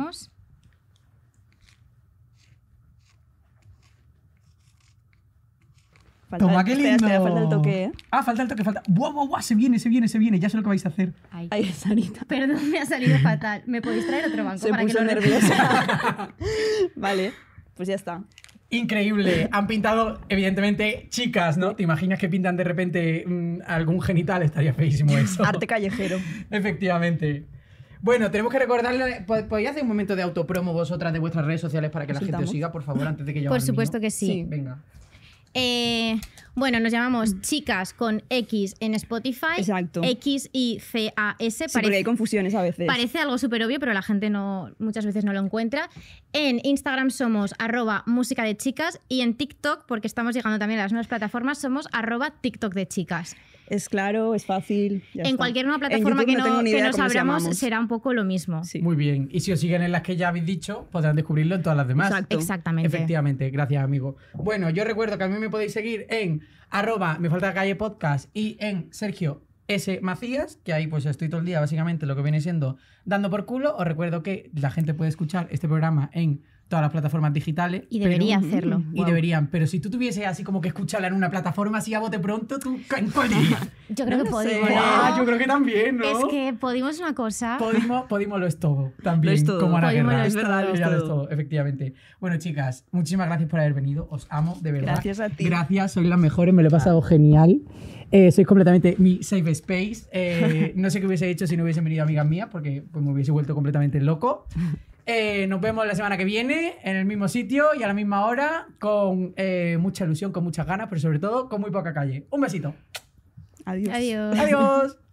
Toma, qué lindo. falta el toque, ¿eh? Ah, falta el toque, falta. ¡Buah, buah, buah! Se viene, se viene, se viene. Ya sé lo que vais a hacer. Ay, Ay Pero Perdón, me ha salido fatal. ¿Me podéis traer otro banco se para puso nerviosa. vale, pues ya está. Increíble. Han pintado, evidentemente, chicas, ¿no? ¿Te imaginas que pintan de repente mm, algún genital? Estaría feísimo eso. Arte callejero. Efectivamente. Bueno, tenemos que recordarle. ¿Podéis hacer un momento de autopromo vosotras de vuestras redes sociales para que la gente os siga, por favor, antes de que yo Por supuesto que sí. sí. Venga. Eh, bueno, nos llamamos chicas con X en Spotify. Exacto. X y C A S. porque hay confusiones a veces. Parece algo súper obvio, pero la gente no, muchas veces no lo encuentra. En Instagram somos arroba música de chicas y en TikTok, porque estamos llegando también a las nuevas plataformas, somos arroba TikTok de chicas es claro, es fácil. en cualquier nueva plataforma que, no, nos abramos será un poco lo mismo. Muy bien. Y si os siguen en las que ya habéis dicho, podrán descubrirlo en todas las demás. Exactamente. Efectivamente. Gracias, amigo. Bueno, yo recuerdo que a mí me podéis seguir en arroba me falta calle podcast y en Sergio S. Macías, que ahí pues estoy todo el día básicamente lo que viene siendo dando por culo. Os recuerdo que la gente puede escuchar este programa en todas las plataformas digitales. Y debería hacerlo. Y deberían, pero si tú tuviese así como que escucharla en una plataforma así a bote pronto, ¿tú Yo creo que podemos. Ah, yo creo que también, ¿no? Es que podimos una cosa. Podimos, lo es todo también. es todo. Como Guerra. es, todo. efectivamente. Bueno, chicas, muchísimas gracias por haber venido. Os amo, de verdad. Gracias a ti. Gracias, sois las mejores, me lo he pasado genial. Eh, sois completamente mi safe space. Eh, no sé qué hubiese hecho si no hubiese venido amigas mías, porque pues, me hubiese vuelto completamente loco. Eh, nos vemos la semana que viene en el mismo sitio y a la misma hora con eh, mucha ilusión, con muchas ganas, pero sobre todo con muy poca calle. Un besito. Adiós. Adiós. Adiós.